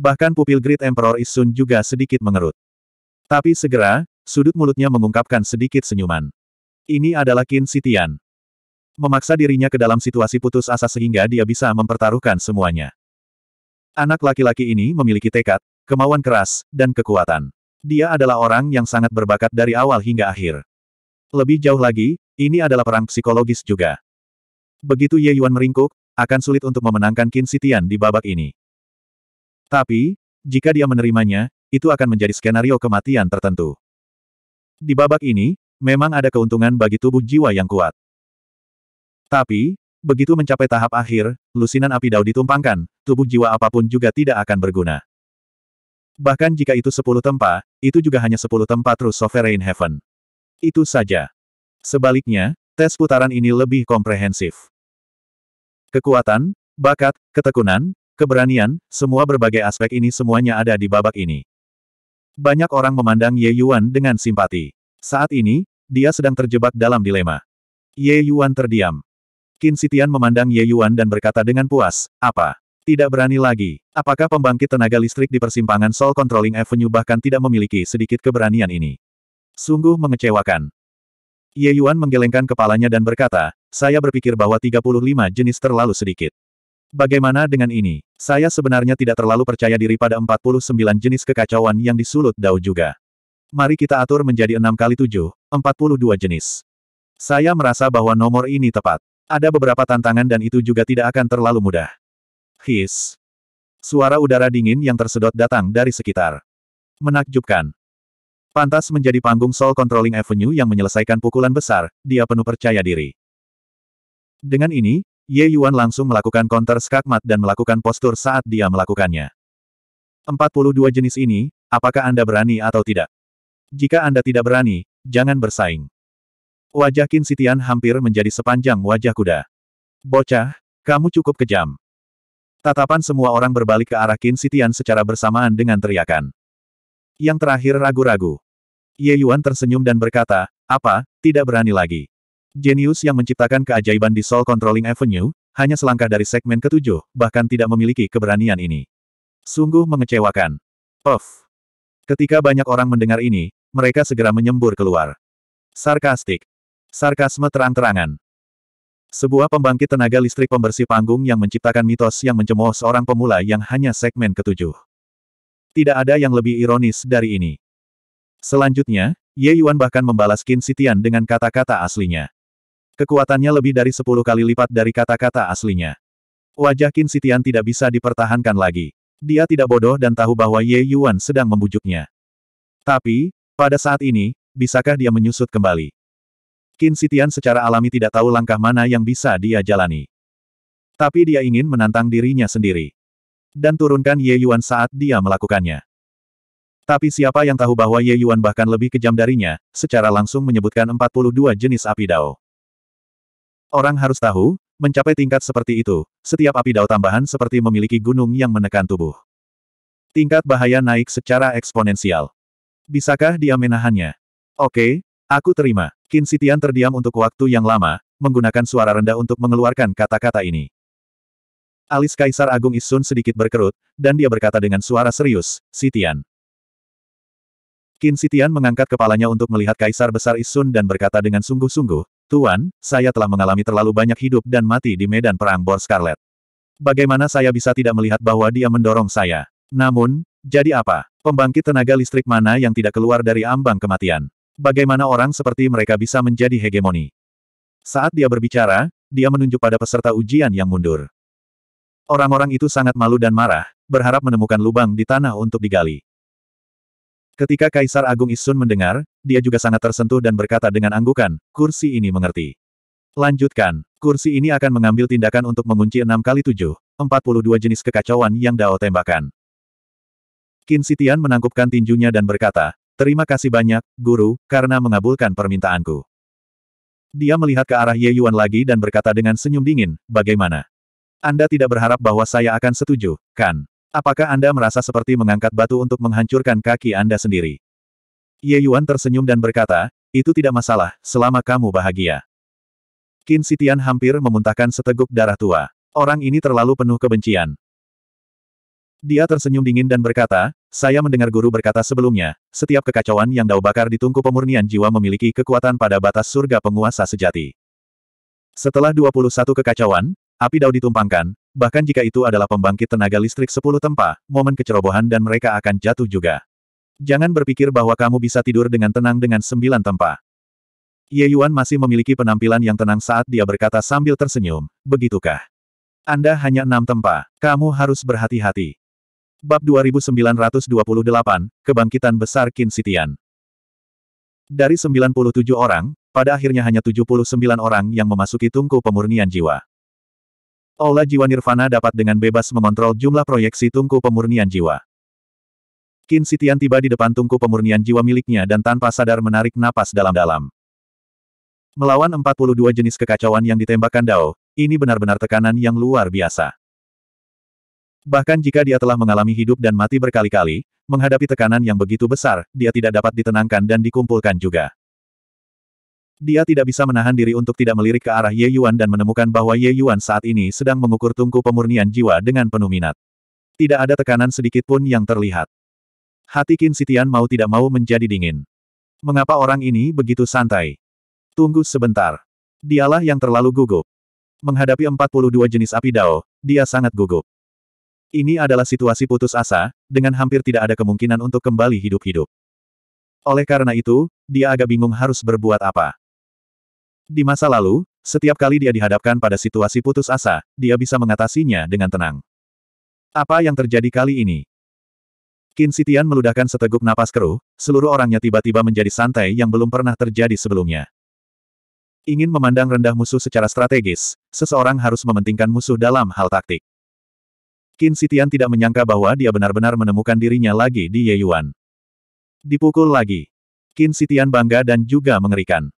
Bahkan pupil Great Emperor Isun juga sedikit mengerut. Tapi segera, sudut mulutnya mengungkapkan sedikit senyuman. Ini adalah Qin Sitian. Memaksa dirinya ke dalam situasi putus asa sehingga dia bisa mempertaruhkan semuanya. Anak laki-laki ini memiliki tekad, kemauan keras, dan kekuatan. Dia adalah orang yang sangat berbakat dari awal hingga akhir. Lebih jauh lagi, ini adalah perang psikologis juga. Begitu Ye Yuan meringkuk, akan sulit untuk memenangkan Qin Sitian di babak ini. Tapi, jika dia menerimanya, itu akan menjadi skenario kematian tertentu. Di babak ini, memang ada keuntungan bagi tubuh jiwa yang kuat. Tapi, begitu mencapai tahap akhir, lusinan api dao ditumpangkan, tubuh jiwa apapun juga tidak akan berguna. Bahkan jika itu sepuluh tempat, itu juga hanya sepuluh tempat terus Sovereign Heaven. Itu saja. Sebaliknya, tes putaran ini lebih komprehensif. Kekuatan, bakat, ketekunan, keberanian, semua berbagai aspek ini semuanya ada di babak ini. Banyak orang memandang Ye Yuan dengan simpati. Saat ini, dia sedang terjebak dalam dilema. Ye Yuan terdiam. Qin Sitian memandang Ye Yuan dan berkata dengan puas, apa? Tidak berani lagi. Apakah pembangkit tenaga listrik di persimpangan Seoul Controlling Avenue bahkan tidak memiliki sedikit keberanian ini? Sungguh mengecewakan. Ye Yuan menggelengkan kepalanya dan berkata, saya berpikir bahwa 35 jenis terlalu sedikit. Bagaimana dengan ini? Saya sebenarnya tidak terlalu percaya diri pada 49 jenis kekacauan yang disulut Dao juga. Mari kita atur menjadi 6 kali 7, 42 jenis. Saya merasa bahwa nomor ini tepat. Ada beberapa tantangan dan itu juga tidak akan terlalu mudah. His. Suara udara dingin yang tersedot datang dari sekitar. Menakjubkan. Pantas menjadi panggung Soul Controlling Avenue yang menyelesaikan pukulan besar, dia penuh percaya diri. Dengan ini, Ye Yuan langsung melakukan counter skakmat dan melakukan postur saat dia melakukannya. 42 jenis ini, apakah Anda berani atau tidak? Jika Anda tidak berani, jangan bersaing. Wajah Qin Sitian hampir menjadi sepanjang wajah kuda. Bocah, kamu cukup kejam. Tatapan semua orang berbalik ke arah Qin Sitian secara bersamaan dengan teriakan. Yang terakhir ragu-ragu. Ye Yuan tersenyum dan berkata, apa, tidak berani lagi. Genius yang menciptakan keajaiban di Soul Controlling Avenue, hanya selangkah dari segmen ketujuh, bahkan tidak memiliki keberanian ini. Sungguh mengecewakan. Puf. Ketika banyak orang mendengar ini, mereka segera menyembur keluar. Sarkastik. Sarkasme terang-terangan. Sebuah pembangkit tenaga listrik pembersih panggung yang menciptakan mitos yang mencemooh seorang pemula yang hanya segmen ketujuh. Tidak ada yang lebih ironis dari ini. Selanjutnya, Ye Yuan bahkan membalas Qin Sitian dengan kata-kata aslinya. Kekuatannya lebih dari sepuluh kali lipat dari kata-kata aslinya. Wajah Qin Sitian tidak bisa dipertahankan lagi. Dia tidak bodoh dan tahu bahwa Ye Yuan sedang membujuknya. Tapi, pada saat ini, bisakah dia menyusut kembali? Qin Sitian secara alami tidak tahu langkah mana yang bisa dia jalani. Tapi dia ingin menantang dirinya sendiri. Dan turunkan Ye Yuan saat dia melakukannya. Tapi siapa yang tahu bahwa Ye Yuan bahkan lebih kejam darinya, secara langsung menyebutkan 42 jenis api dao. Orang harus tahu, mencapai tingkat seperti itu, setiap api dao tambahan seperti memiliki gunung yang menekan tubuh. Tingkat bahaya naik secara eksponensial. Bisakah dia menahannya? Oke, aku terima. Qin Sitian terdiam untuk waktu yang lama, menggunakan suara rendah untuk mengeluarkan kata-kata ini. Alis Kaisar Agung Isun sedikit berkerut, dan dia berkata dengan suara serius, Sitian. Qin Sitian mengangkat kepalanya untuk melihat Kaisar Besar Isun dan berkata dengan sungguh-sungguh, Tuan, saya telah mengalami terlalu banyak hidup dan mati di medan perang Bor Scarlet. Bagaimana saya bisa tidak melihat bahwa dia mendorong saya? Namun, jadi apa? Pembangkit tenaga listrik mana yang tidak keluar dari ambang kematian? Bagaimana orang seperti mereka bisa menjadi hegemoni? Saat dia berbicara, dia menunjuk pada peserta ujian yang mundur. Orang-orang itu sangat malu dan marah, berharap menemukan lubang di tanah untuk digali. Ketika Kaisar Agung Isun mendengar, dia juga sangat tersentuh dan berkata dengan anggukan, kursi ini mengerti. Lanjutkan, kursi ini akan mengambil tindakan untuk mengunci 6 kali 7, 42 jenis kekacauan yang Dao tembakan. Qin Sitian menangkupkan tinjunya dan berkata, Terima kasih banyak, Guru, karena mengabulkan permintaanku. Dia melihat ke arah Ye Yuan lagi dan berkata dengan senyum dingin, Bagaimana? Anda tidak berharap bahwa saya akan setuju, kan? Apakah Anda merasa seperti mengangkat batu untuk menghancurkan kaki Anda sendiri? Ye Yuan tersenyum dan berkata, itu tidak masalah, selama kamu bahagia. Qin Sitian hampir memuntahkan seteguk darah tua. Orang ini terlalu penuh kebencian. Dia tersenyum dingin dan berkata, saya mendengar guru berkata sebelumnya, setiap kekacauan yang dau bakar di pemurnian jiwa memiliki kekuatan pada batas surga penguasa sejati. Setelah 21 kekacauan, api dau ditumpangkan, bahkan jika itu adalah pembangkit tenaga listrik 10 tempa, momen kecerobohan dan mereka akan jatuh juga. Jangan berpikir bahwa kamu bisa tidur dengan tenang dengan 9 tempa. Ye Yuan masih memiliki penampilan yang tenang saat dia berkata sambil tersenyum, begitukah? Anda hanya enam tempa, kamu harus berhati-hati. Bab 2928, Kebangkitan Besar Qin Sitian. Dari 97 orang, pada akhirnya hanya 79 orang yang memasuki tungku pemurnian jiwa. Aula jiwa nirvana dapat dengan bebas mengontrol jumlah proyeksi tungku pemurnian jiwa. Qin Sitian tiba di depan tungku pemurnian jiwa miliknya dan tanpa sadar menarik napas dalam-dalam. Melawan 42 jenis kekacauan yang ditembakkan Dao, ini benar-benar tekanan yang luar biasa. Bahkan jika dia telah mengalami hidup dan mati berkali-kali, menghadapi tekanan yang begitu besar, dia tidak dapat ditenangkan dan dikumpulkan juga. Dia tidak bisa menahan diri untuk tidak melirik ke arah Ye Yuan dan menemukan bahwa Ye Yuan saat ini sedang mengukur tungku pemurnian jiwa dengan penuh minat. Tidak ada tekanan sedikit pun yang terlihat. Hati Qin Sitian mau tidak mau menjadi dingin. Mengapa orang ini begitu santai? Tunggu sebentar. Dialah yang terlalu gugup. Menghadapi 42 jenis api dao, dia sangat gugup. Ini adalah situasi putus asa, dengan hampir tidak ada kemungkinan untuk kembali hidup-hidup. Oleh karena itu, dia agak bingung harus berbuat apa. Di masa lalu, setiap kali dia dihadapkan pada situasi putus asa, dia bisa mengatasinya dengan tenang. Apa yang terjadi kali ini? Qin Sitian meludahkan seteguk napas keruh, seluruh orangnya tiba-tiba menjadi santai yang belum pernah terjadi sebelumnya. Ingin memandang rendah musuh secara strategis, seseorang harus mementingkan musuh dalam hal taktik. Qin Sitian tidak menyangka bahwa dia benar-benar menemukan dirinya lagi di Ye Yuan. Dipukul lagi. Qin Sitian bangga dan juga mengerikan.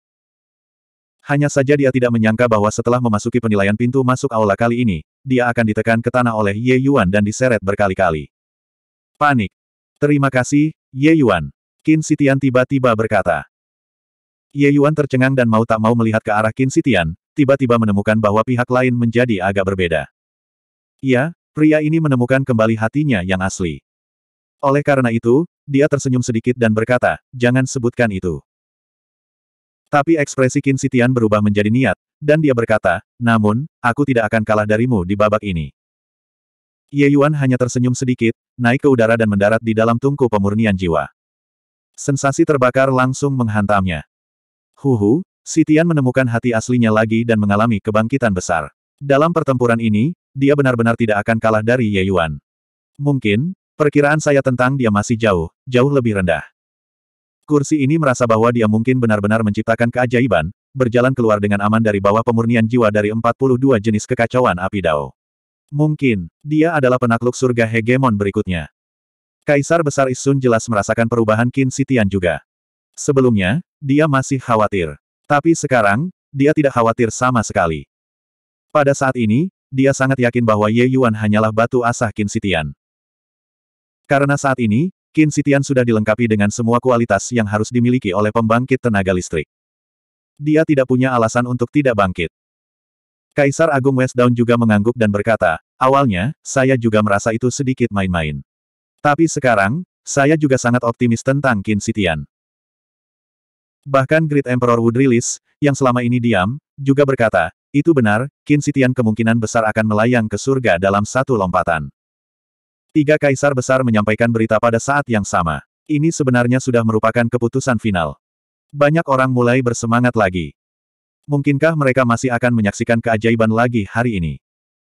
Hanya saja dia tidak menyangka bahwa setelah memasuki penilaian pintu masuk aula kali ini, dia akan ditekan ke tanah oleh Ye Yuan dan diseret berkali-kali. Panik. Terima kasih, Ye Yuan. Qin Sitian tiba-tiba berkata. Ye Yuan tercengang dan mau tak mau melihat ke arah Qin Sitian, tiba-tiba menemukan bahwa pihak lain menjadi agak berbeda. Ya. Pria ini menemukan kembali hatinya yang asli. Oleh karena itu, dia tersenyum sedikit dan berkata, jangan sebutkan itu. Tapi ekspresi Qin Sitian berubah menjadi niat, dan dia berkata, namun, aku tidak akan kalah darimu di babak ini. Ye Yuan hanya tersenyum sedikit, naik ke udara dan mendarat di dalam tungku pemurnian jiwa. Sensasi terbakar langsung menghantamnya. Huhu, Sitian menemukan hati aslinya lagi dan mengalami kebangkitan besar. Dalam pertempuran ini, dia benar-benar tidak akan kalah dari Ye Yuan. Mungkin, perkiraan saya tentang dia masih jauh, jauh lebih rendah. Kursi ini merasa bahwa dia mungkin benar-benar menciptakan keajaiban, berjalan keluar dengan aman dari bawah pemurnian jiwa dari 42 jenis kekacauan api Dao. Mungkin, dia adalah penakluk surga hegemon berikutnya. Kaisar Besar Isun jelas merasakan perubahan Qin Sitian juga. Sebelumnya, dia masih khawatir. Tapi sekarang, dia tidak khawatir sama sekali. Pada saat ini, dia sangat yakin bahwa Ye Yuan hanyalah batu asah Qin Sitian. Karena saat ini, Qin Sitian sudah dilengkapi dengan semua kualitas yang harus dimiliki oleh pembangkit tenaga listrik. Dia tidak punya alasan untuk tidak bangkit. Kaisar Agung Westdown juga mengangguk dan berkata, awalnya, saya juga merasa itu sedikit main-main. Tapi sekarang, saya juga sangat optimis tentang Qin Sitian. Bahkan Great Emperor Woodrilis, yang selama ini diam, juga berkata, itu benar, Qin Sitian kemungkinan besar akan melayang ke surga dalam satu lompatan. Tiga kaisar besar menyampaikan berita pada saat yang sama. Ini sebenarnya sudah merupakan keputusan final. Banyak orang mulai bersemangat lagi. Mungkinkah mereka masih akan menyaksikan keajaiban lagi hari ini?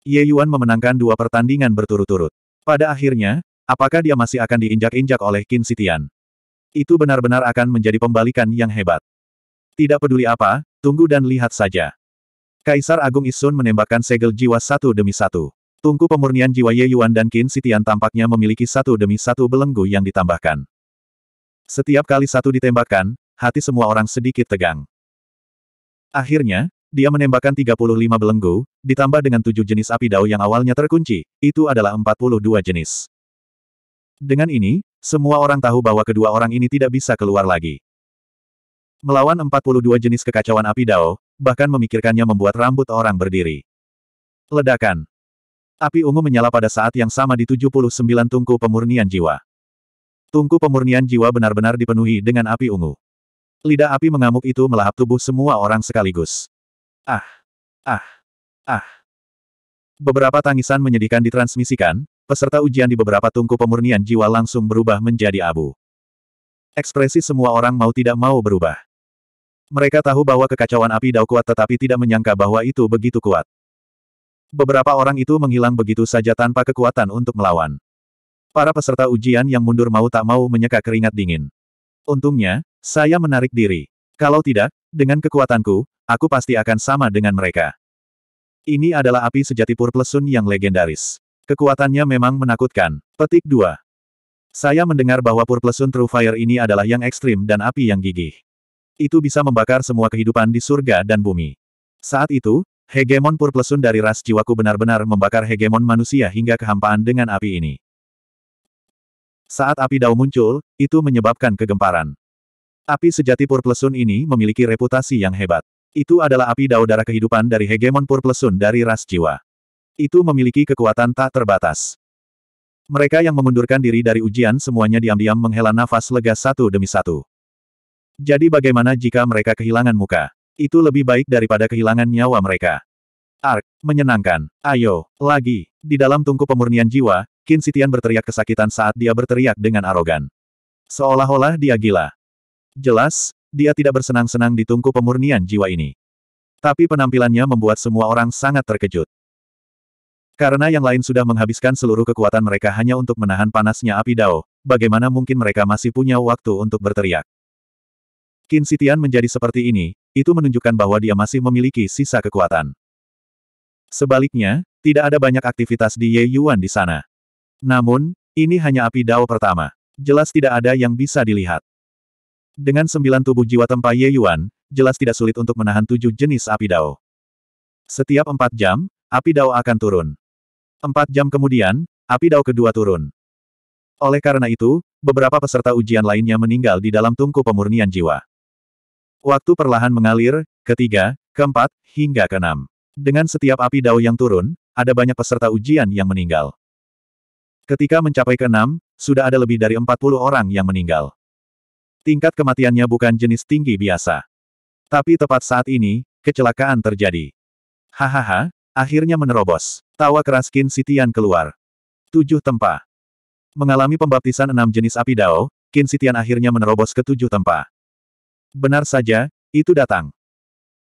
Ye Yuan memenangkan dua pertandingan berturut-turut. Pada akhirnya, apakah dia masih akan diinjak-injak oleh Qin Sitian? Itu benar-benar akan menjadi pembalikan yang hebat. Tidak peduli apa, tunggu dan lihat saja. Kaisar Agung Isun menembakkan segel jiwa satu demi satu. Tungku pemurnian jiwa Ye Yuan dan Qin Sitian tampaknya memiliki satu demi satu belenggu yang ditambahkan. Setiap kali satu ditembakkan, hati semua orang sedikit tegang. Akhirnya, dia menembakkan 35 belenggu, ditambah dengan tujuh jenis api dao yang awalnya terkunci, itu adalah 42 jenis. Dengan ini, semua orang tahu bahwa kedua orang ini tidak bisa keluar lagi. Melawan 42 jenis kekacauan api dao, bahkan memikirkannya membuat rambut orang berdiri. Ledakan. Api ungu menyala pada saat yang sama di 79 tungku pemurnian jiwa. Tungku pemurnian jiwa benar-benar dipenuhi dengan api ungu. Lidah api mengamuk itu melahap tubuh semua orang sekaligus. Ah! Ah! Ah! Beberapa tangisan menyedihkan ditransmisikan, peserta ujian di beberapa tungku pemurnian jiwa langsung berubah menjadi abu. Ekspresi semua orang mau tidak mau berubah. Mereka tahu bahwa kekacauan api dao kuat tetapi tidak menyangka bahwa itu begitu kuat. Beberapa orang itu menghilang begitu saja tanpa kekuatan untuk melawan. Para peserta ujian yang mundur mau tak mau menyeka keringat dingin. Untungnya, saya menarik diri. Kalau tidak, dengan kekuatanku, aku pasti akan sama dengan mereka. Ini adalah api sejati Purplesun yang legendaris. Kekuatannya memang menakutkan. Petik 2. Saya mendengar bahwa Purplesun True Fire ini adalah yang ekstrim dan api yang gigih. Itu bisa membakar semua kehidupan di surga dan bumi. Saat itu, hegemon purplesun dari ras jiwaku benar-benar membakar hegemon manusia hingga kehampaan dengan api ini. Saat api dao muncul, itu menyebabkan kegemparan. Api sejati purplesun ini memiliki reputasi yang hebat. Itu adalah api dao darah kehidupan dari hegemon purplesun dari ras jiwa. Itu memiliki kekuatan tak terbatas. Mereka yang mengundurkan diri dari ujian semuanya diam-diam menghela nafas lega satu demi satu. Jadi bagaimana jika mereka kehilangan muka? Itu lebih baik daripada kehilangan nyawa mereka. Ark, menyenangkan. Ayo, lagi. Di dalam tungku pemurnian jiwa, Qin Sitian berteriak kesakitan saat dia berteriak dengan arogan. Seolah-olah dia gila. Jelas, dia tidak bersenang-senang di tungku pemurnian jiwa ini. Tapi penampilannya membuat semua orang sangat terkejut. Karena yang lain sudah menghabiskan seluruh kekuatan mereka hanya untuk menahan panasnya api dao, bagaimana mungkin mereka masih punya waktu untuk berteriak. Qin Sitian menjadi seperti ini, itu menunjukkan bahwa dia masih memiliki sisa kekuatan. Sebaliknya, tidak ada banyak aktivitas di Ye Yuan di sana. Namun, ini hanya api dao pertama. Jelas tidak ada yang bisa dilihat. Dengan sembilan tubuh jiwa tempa Ye Yuan, jelas tidak sulit untuk menahan tujuh jenis api dao. Setiap empat jam, api dao akan turun. Empat jam kemudian, api dao kedua turun. Oleh karena itu, beberapa peserta ujian lainnya meninggal di dalam tungku pemurnian jiwa. Waktu perlahan mengalir, ketiga, keempat, hingga keenam. Dengan setiap api dao yang turun, ada banyak peserta ujian yang meninggal. Ketika mencapai keenam, sudah ada lebih dari 40 orang yang meninggal. Tingkat kematiannya bukan jenis tinggi biasa. Tapi tepat saat ini, kecelakaan terjadi. Hahaha, akhirnya menerobos. Tawa keras Qin Sitian keluar. Tujuh tempa. Mengalami pembaptisan enam jenis api dao, Qin Sitian akhirnya menerobos ke tujuh tempat. Benar saja, itu datang.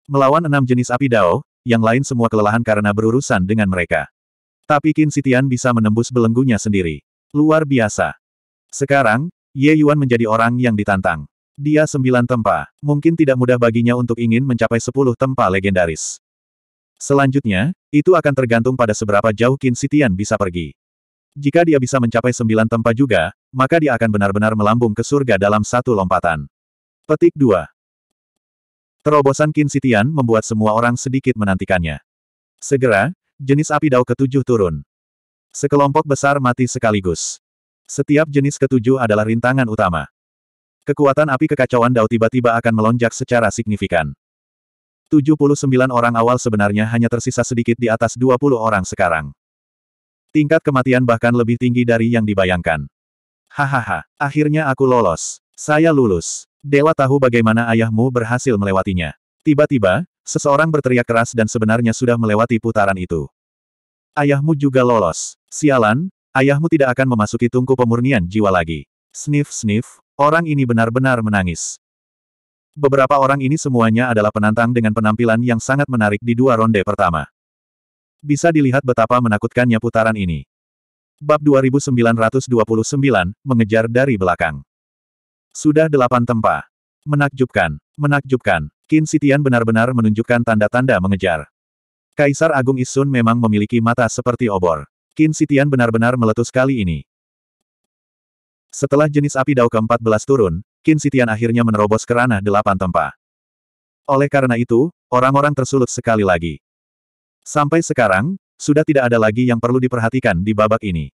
Melawan enam jenis api dao, yang lain semua kelelahan karena berurusan dengan mereka. Tapi Qin Sitian bisa menembus belenggunya sendiri. Luar biasa. Sekarang, Ye Yuan menjadi orang yang ditantang. Dia sembilan tempa, mungkin tidak mudah baginya untuk ingin mencapai sepuluh tempa legendaris. Selanjutnya, itu akan tergantung pada seberapa jauh Qin Sitian bisa pergi. Jika dia bisa mencapai sembilan tempa juga, maka dia akan benar-benar melambung ke surga dalam satu lompatan. Petik 2. Terobosan Qin Sitian membuat semua orang sedikit menantikannya. Segera, jenis api dao ketujuh turun. Sekelompok besar mati sekaligus. Setiap jenis ketujuh adalah rintangan utama. Kekuatan api kekacauan dao tiba-tiba akan melonjak secara signifikan. 79 orang awal sebenarnya hanya tersisa sedikit di atas 20 orang sekarang. Tingkat kematian bahkan lebih tinggi dari yang dibayangkan. Hahaha, akhirnya aku lolos. Saya lulus. Dewa tahu bagaimana ayahmu berhasil melewatinya. Tiba-tiba, seseorang berteriak keras dan sebenarnya sudah melewati putaran itu. Ayahmu juga lolos. Sialan, ayahmu tidak akan memasuki tungku pemurnian jiwa lagi. Sniff-sniff, orang ini benar-benar menangis. Beberapa orang ini semuanya adalah penantang dengan penampilan yang sangat menarik di dua ronde pertama. Bisa dilihat betapa menakutkannya putaran ini. Bab 2929, Mengejar dari Belakang sudah delapan tempa. Menakjubkan, menakjubkan. Qin Sitian benar-benar menunjukkan tanda-tanda mengejar. Kaisar Agung Isun memang memiliki mata seperti obor. Qin Sitian benar-benar meletus kali ini. Setelah jenis api Dao ke-14 turun, Qin Sitian akhirnya menerobos ke ranah delapan tempa. Oleh karena itu, orang-orang tersulut sekali lagi. Sampai sekarang, sudah tidak ada lagi yang perlu diperhatikan di babak ini.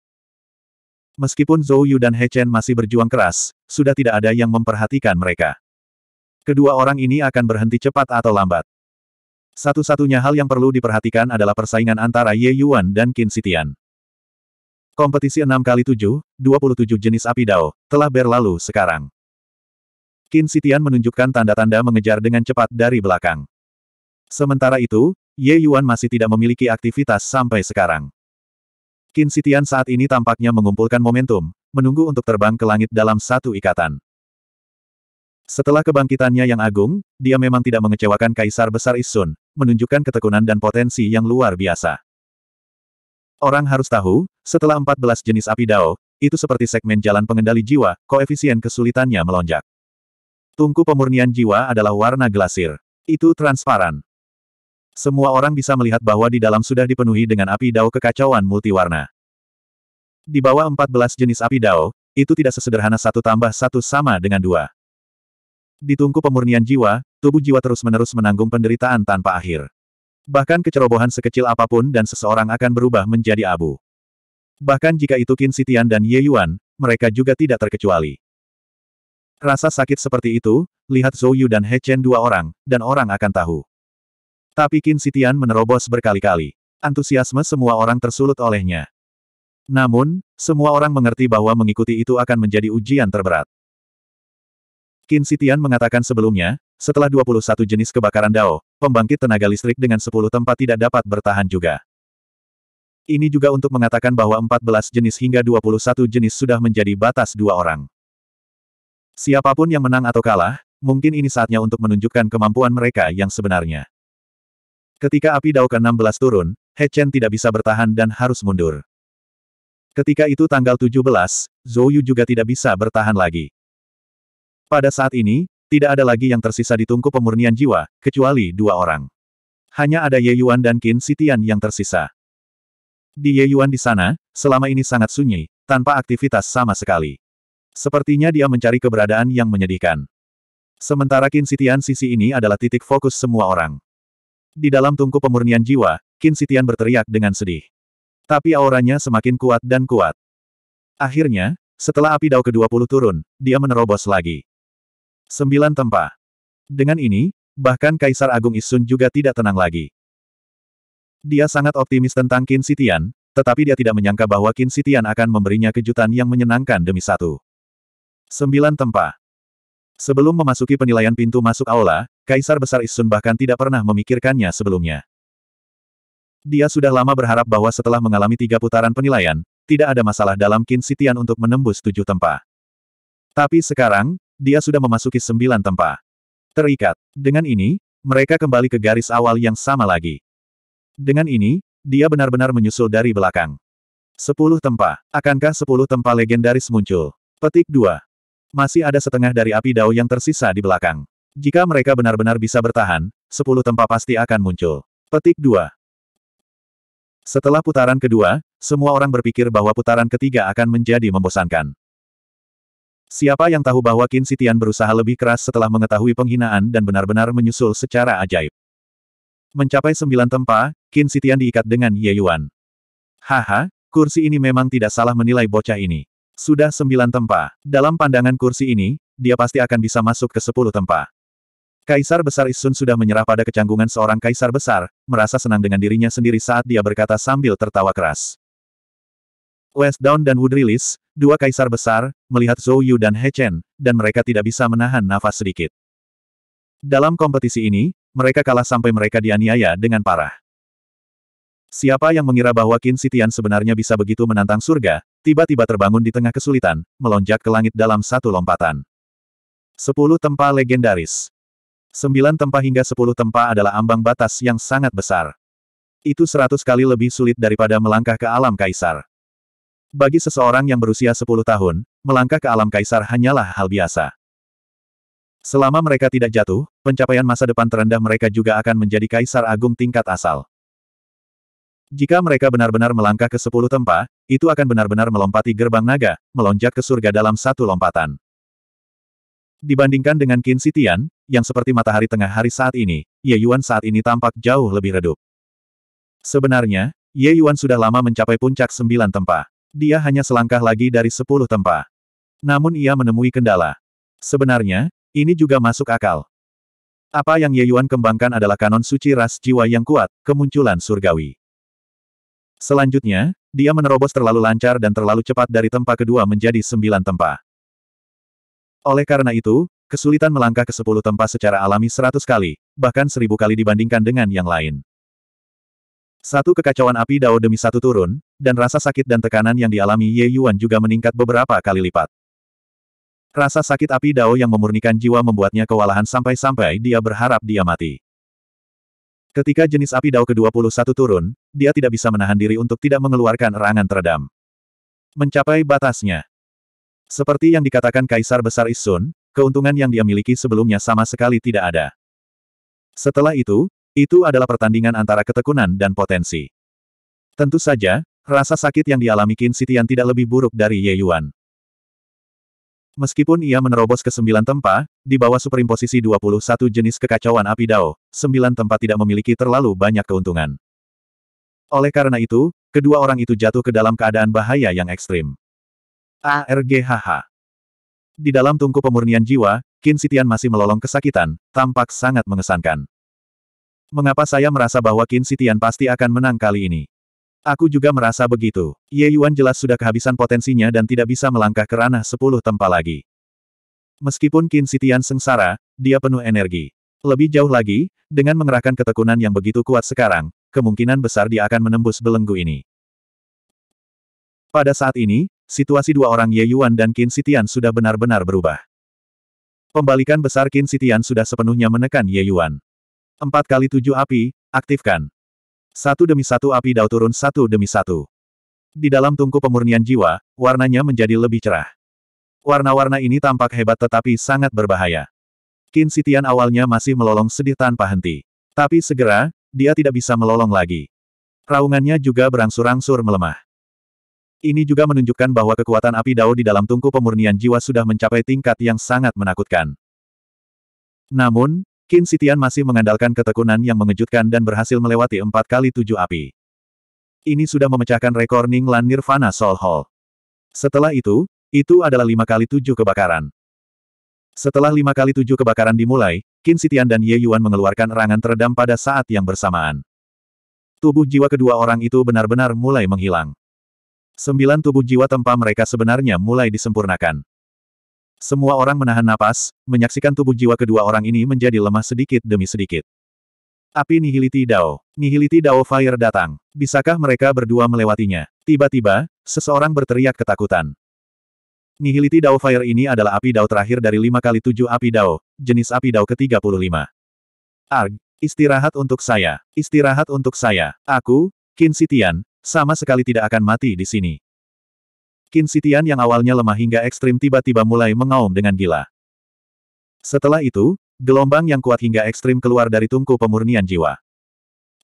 Meskipun Zhou Yu dan He Chen masih berjuang keras, sudah tidak ada yang memperhatikan mereka. Kedua orang ini akan berhenti cepat atau lambat. Satu-satunya hal yang perlu diperhatikan adalah persaingan antara Ye Yuan dan Qin Sitian. Kompetisi 6 kali 7, 27 jenis api dao, telah berlalu sekarang. Qin Sitian menunjukkan tanda-tanda mengejar dengan cepat dari belakang. Sementara itu, Ye Yuan masih tidak memiliki aktivitas sampai sekarang. Qin Sitian saat ini tampaknya mengumpulkan momentum, menunggu untuk terbang ke langit dalam satu ikatan. Setelah kebangkitannya yang agung, dia memang tidak mengecewakan Kaisar Besar Isun, menunjukkan ketekunan dan potensi yang luar biasa. Orang harus tahu, setelah 14 jenis api dao, itu seperti segmen jalan pengendali jiwa, koefisien kesulitannya melonjak. Tungku pemurnian jiwa adalah warna glasir. Itu transparan. Semua orang bisa melihat bahwa di dalam sudah dipenuhi dengan api dao kekacauan multiwarna. Di bawah 14 jenis api dao, itu tidak sesederhana satu tambah satu sama dengan dua. Di tungku pemurnian jiwa, tubuh jiwa terus-menerus menanggung penderitaan tanpa akhir. Bahkan kecerobohan sekecil apapun dan seseorang akan berubah menjadi abu. Bahkan jika itu Qin Sitian dan Ye Yuan, mereka juga tidak terkecuali. Rasa sakit seperti itu, lihat Zhou Yu dan He Chen dua orang, dan orang akan tahu. Tapi Qin Sitian menerobos berkali-kali. Antusiasme semua orang tersulut olehnya. Namun, semua orang mengerti bahwa mengikuti itu akan menjadi ujian terberat. Qin Sitian mengatakan sebelumnya, setelah 21 jenis kebakaran Dao, pembangkit tenaga listrik dengan 10 tempat tidak dapat bertahan juga. Ini juga untuk mengatakan bahwa 14 jenis hingga 21 jenis sudah menjadi batas dua orang. Siapapun yang menang atau kalah, mungkin ini saatnya untuk menunjukkan kemampuan mereka yang sebenarnya. Ketika api Dao ke-16 turun, He Chen tidak bisa bertahan dan harus mundur. Ketika itu tanggal 17, Zhou Yu juga tidak bisa bertahan lagi. Pada saat ini, tidak ada lagi yang tersisa di tungku pemurnian jiwa, kecuali dua orang. Hanya ada Ye Yuan dan Qin Sitian yang tersisa. Di Ye Yuan di sana, selama ini sangat sunyi, tanpa aktivitas sama sekali. Sepertinya dia mencari keberadaan yang menyedihkan. Sementara Qin Sitian sisi ini adalah titik fokus semua orang. Di dalam tungku pemurnian jiwa, Qin Sitian berteriak dengan sedih. Tapi auranya semakin kuat dan kuat. Akhirnya, setelah api dao ke-20 turun, dia menerobos lagi. Sembilan tempa. Dengan ini, bahkan Kaisar Agung Isun juga tidak tenang lagi. Dia sangat optimis tentang Qin Sitian, tetapi dia tidak menyangka bahwa Qin Sitian akan memberinya kejutan yang menyenangkan demi satu. Sembilan tempa. Sebelum memasuki penilaian pintu masuk aula, Kaisar Besar Isun bahkan tidak pernah memikirkannya sebelumnya. Dia sudah lama berharap bahwa setelah mengalami tiga putaran penilaian, tidak ada masalah dalam Qin Sitian untuk menembus tujuh tempa. Tapi sekarang, dia sudah memasuki sembilan tempa. Terikat. Dengan ini, mereka kembali ke garis awal yang sama lagi. Dengan ini, dia benar-benar menyusul dari belakang. Sepuluh tempa. Akankah sepuluh tempa legendaris muncul? Petik dua. Masih ada setengah dari api dao yang tersisa di belakang. Jika mereka benar-benar bisa bertahan, sepuluh tempa pasti akan muncul. Petik 2. Setelah putaran kedua, semua orang berpikir bahwa putaran ketiga akan menjadi membosankan. Siapa yang tahu bahwa Qin Sitian berusaha lebih keras setelah mengetahui penghinaan dan benar-benar menyusul secara ajaib. Mencapai sembilan tempa, Qin Sitian diikat dengan Ye Yuan. Haha, kursi ini memang tidak salah menilai bocah ini. Sudah sembilan tempa. Dalam pandangan kursi ini, dia pasti akan bisa masuk ke sepuluh tempat. Kaisar Besar Isun sudah menyerah pada kecanggungan seorang kaisar besar, merasa senang dengan dirinya sendiri saat dia berkata sambil tertawa keras. West Down dan Release, dua kaisar besar, melihat Zhou Yu dan He Chen, dan mereka tidak bisa menahan nafas sedikit. Dalam kompetisi ini, mereka kalah sampai mereka dianiaya dengan parah. Siapa yang mengira bahwa Qin Sitian sebenarnya bisa begitu menantang surga, tiba-tiba terbangun di tengah kesulitan, melonjak ke langit dalam satu lompatan. Sepuluh tempa legendaris. Sembilan tempa hingga sepuluh tempa adalah ambang batas yang sangat besar. Itu seratus kali lebih sulit daripada melangkah ke alam kaisar. Bagi seseorang yang berusia sepuluh tahun, melangkah ke alam kaisar hanyalah hal biasa. Selama mereka tidak jatuh, pencapaian masa depan terendah mereka juga akan menjadi kaisar agung tingkat asal. Jika mereka benar-benar melangkah ke sepuluh tempa, itu akan benar-benar melompati gerbang naga, melonjak ke surga dalam satu lompatan. Dibandingkan dengan Qin Sitian, yang seperti matahari tengah hari saat ini, Ye Yuan saat ini tampak jauh lebih redup. Sebenarnya, Ye Yuan sudah lama mencapai puncak sembilan tempa. Dia hanya selangkah lagi dari sepuluh tempa. Namun ia menemui kendala. Sebenarnya, ini juga masuk akal. Apa yang Ye Yuan kembangkan adalah kanon suci ras jiwa yang kuat, kemunculan surgawi. Selanjutnya, dia menerobos terlalu lancar dan terlalu cepat dari tempa kedua menjadi sembilan tempa. Oleh karena itu, kesulitan melangkah ke sepuluh tempat secara alami seratus kali, bahkan seribu kali dibandingkan dengan yang lain. Satu kekacauan api Dao demi satu turun, dan rasa sakit dan tekanan yang dialami Ye Yuan juga meningkat beberapa kali lipat. Rasa sakit api Dao yang memurnikan jiwa membuatnya kewalahan sampai-sampai dia berharap dia mati. Ketika jenis api Dao ke-21 turun, dia tidak bisa menahan diri untuk tidak mengeluarkan erangan teredam. Mencapai batasnya, seperti yang dikatakan Kaisar Besar Isun, keuntungan yang dia miliki sebelumnya sama sekali tidak ada. Setelah itu, itu adalah pertandingan antara ketekunan dan potensi. Tentu saja, rasa sakit yang dialami Qin Sitian tidak lebih buruk dari Ye Yuan. Meskipun ia menerobos ke sembilan tempat, di bawah superimposisi 21 jenis kekacauan api Dao, sembilan tempat tidak memiliki terlalu banyak keuntungan. Oleh karena itu, kedua orang itu jatuh ke dalam keadaan bahaya yang ekstrim. ARGHH. Di dalam tungku pemurnian jiwa, Qin Sitian masih melolong kesakitan, tampak sangat mengesankan. Mengapa saya merasa bahwa Qin Sitian pasti akan menang kali ini? Aku juga merasa begitu. Ye Yuan jelas sudah kehabisan potensinya dan tidak bisa melangkah ke ranah sepuluh tempa lagi. Meskipun Qin Sitian sengsara, dia penuh energi. Lebih jauh lagi, dengan mengerahkan ketekunan yang begitu kuat sekarang, kemungkinan besar dia akan menembus belenggu ini. Pada saat ini, situasi dua orang Ye Yuan dan Qin Sitian sudah benar-benar berubah. Pembalikan besar Qin Sitian sudah sepenuhnya menekan Ye Yuan. Empat kali tujuh api, aktifkan. Satu demi satu api dao turun satu demi satu. Di dalam tungku pemurnian jiwa, warnanya menjadi lebih cerah. Warna-warna ini tampak hebat tetapi sangat berbahaya. Qin Sitian awalnya masih melolong sedih tanpa henti. Tapi segera, dia tidak bisa melolong lagi. Raungannya juga berangsur-angsur melemah. Ini juga menunjukkan bahwa kekuatan api dao di dalam tungku pemurnian jiwa sudah mencapai tingkat yang sangat menakutkan. Namun, Qin Sitian masih mengandalkan ketekunan yang mengejutkan dan berhasil melewati empat kali tujuh api. Ini sudah memecahkan rekor Ning Lan Nirvana Soul Hall. Setelah itu, itu adalah lima kali tujuh kebakaran. Setelah lima kali tujuh kebakaran dimulai, Qin Sitian dan Ye Yuan mengeluarkan erangan teredam pada saat yang bersamaan. Tubuh jiwa kedua orang itu benar-benar mulai menghilang. Sembilan tubuh jiwa tempa mereka sebenarnya mulai disempurnakan. Semua orang menahan napas, menyaksikan tubuh jiwa kedua orang ini menjadi lemah sedikit demi sedikit. Api Nihiliti Dao. Nihiliti Dao Fire datang. Bisakah mereka berdua melewatinya? Tiba-tiba, seseorang berteriak ketakutan. Nihiliti Dao Fire ini adalah api Dao terakhir dari lima kali tujuh api Dao, jenis api Dao ke-35. Arg, istirahat untuk saya. Istirahat untuk saya. Aku, Qin Sitian, sama sekali tidak akan mati di sini. Qin Sitian yang awalnya lemah hingga ekstrim tiba-tiba mulai mengaum dengan gila. Setelah itu, gelombang yang kuat hingga ekstrim keluar dari tungku pemurnian jiwa.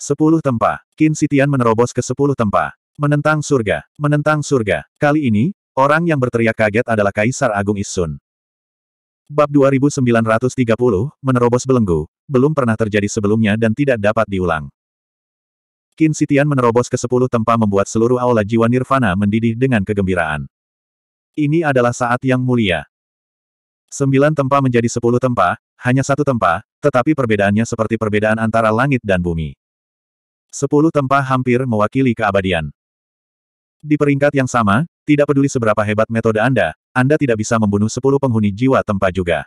Sepuluh tempa, Qin Sitian menerobos ke sepuluh tempa. Menentang surga, menentang surga. Kali ini, orang yang berteriak kaget adalah Kaisar Agung Isun. Bab 2930, menerobos belenggu, belum pernah terjadi sebelumnya dan tidak dapat diulang. Qin Sitian menerobos ke sepuluh tempat membuat seluruh aula jiwa nirvana mendidih dengan kegembiraan. Ini adalah saat yang mulia. Sembilan tempa menjadi sepuluh tempa, hanya satu tempa, tetapi perbedaannya seperti perbedaan antara langit dan bumi. Sepuluh tempa hampir mewakili keabadian. Di peringkat yang sama, tidak peduli seberapa hebat metode Anda, Anda tidak bisa membunuh sepuluh penghuni jiwa tempa juga.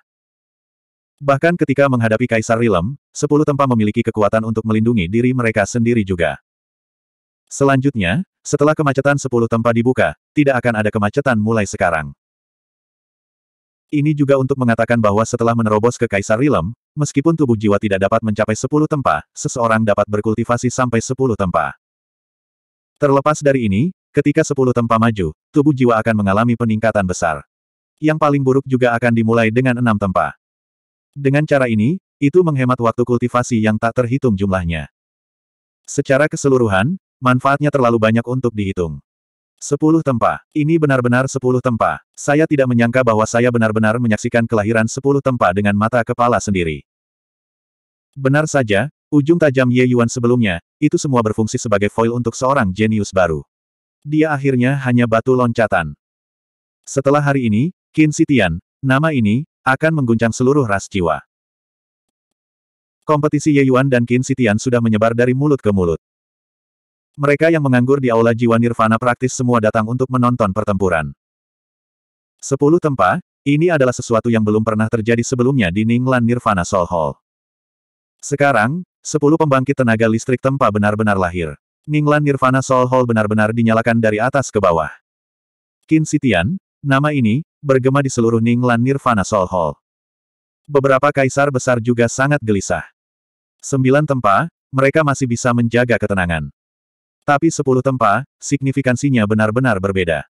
Bahkan ketika menghadapi Kaisar Rilem, sepuluh tempa memiliki kekuatan untuk melindungi diri mereka sendiri juga. Selanjutnya, setelah kemacetan sepuluh tempa dibuka, tidak akan ada kemacetan mulai sekarang. Ini juga untuk mengatakan bahwa setelah menerobos ke Kaisar Rilem, meskipun tubuh jiwa tidak dapat mencapai sepuluh tempa, seseorang dapat berkultivasi sampai sepuluh tempa. Terlepas dari ini, ketika sepuluh tempa maju, tubuh jiwa akan mengalami peningkatan besar. Yang paling buruk juga akan dimulai dengan enam tempa. Dengan cara ini, itu menghemat waktu kultivasi yang tak terhitung jumlahnya. Secara keseluruhan, manfaatnya terlalu banyak untuk dihitung. Sepuluh tempa. Ini benar-benar sepuluh tempa. Saya tidak menyangka bahwa saya benar-benar menyaksikan kelahiran sepuluh tempa dengan mata kepala sendiri. Benar saja, ujung tajam Ye Yuan sebelumnya, itu semua berfungsi sebagai foil untuk seorang jenius baru. Dia akhirnya hanya batu loncatan. Setelah hari ini, Qin Sitian, nama ini, akan mengguncang seluruh ras jiwa. Kompetisi Ye Yuan dan Qin Sitian sudah menyebar dari mulut ke mulut. Mereka yang menganggur di aula jiwa nirvana praktis semua datang untuk menonton pertempuran. Sepuluh tempa, ini adalah sesuatu yang belum pernah terjadi sebelumnya di Ninglan Nirvana Soul Hall. Sekarang, sepuluh pembangkit tenaga listrik tempa benar-benar lahir. Ninglan Nirvana Soul Hall benar-benar dinyalakan dari atas ke bawah. Qin Sitian, nama ini, bergema di seluruh Ninglan Nirvana Soul Hall. Beberapa kaisar besar juga sangat gelisah. Sembilan tempa, mereka masih bisa menjaga ketenangan. Tapi sepuluh tempa, signifikansinya benar-benar berbeda.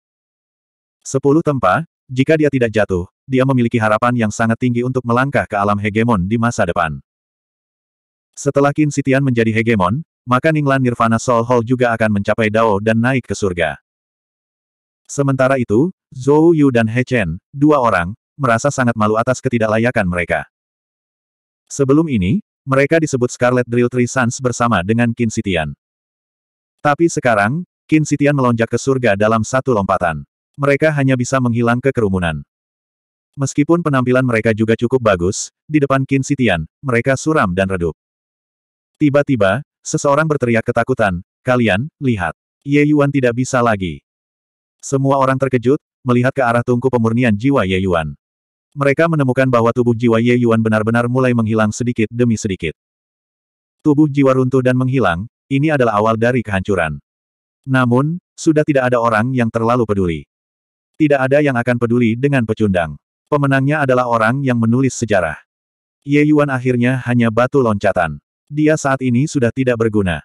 Sepuluh tempa, jika dia tidak jatuh, dia memiliki harapan yang sangat tinggi untuk melangkah ke alam hegemon di masa depan. Setelah Qin Sitian menjadi hegemon, maka Ninglan Nirvana Soul Hall juga akan mencapai Dao dan naik ke surga. Sementara itu, Zhou Yu dan He Chen, dua orang, merasa sangat malu atas ketidaklayakan mereka. Sebelum ini, mereka disebut Scarlet Drill Three Suns bersama dengan Qin Sitian. Tapi sekarang, Qin Sitian melonjak ke surga dalam satu lompatan. Mereka hanya bisa menghilang ke kerumunan. Meskipun penampilan mereka juga cukup bagus, di depan Qin Sitian, mereka suram dan redup. Tiba-tiba, seseorang berteriak ketakutan, kalian, lihat. Ye Yuan tidak bisa lagi. Semua orang terkejut, melihat ke arah tungku pemurnian jiwa Ye Yuan. Mereka menemukan bahwa tubuh jiwa Ye Yuan benar-benar mulai menghilang sedikit demi sedikit. Tubuh jiwa runtuh dan menghilang, ini adalah awal dari kehancuran. Namun, sudah tidak ada orang yang terlalu peduli. Tidak ada yang akan peduli dengan pecundang. Pemenangnya adalah orang yang menulis sejarah. Ye Yuan akhirnya hanya batu loncatan. Dia saat ini sudah tidak berguna.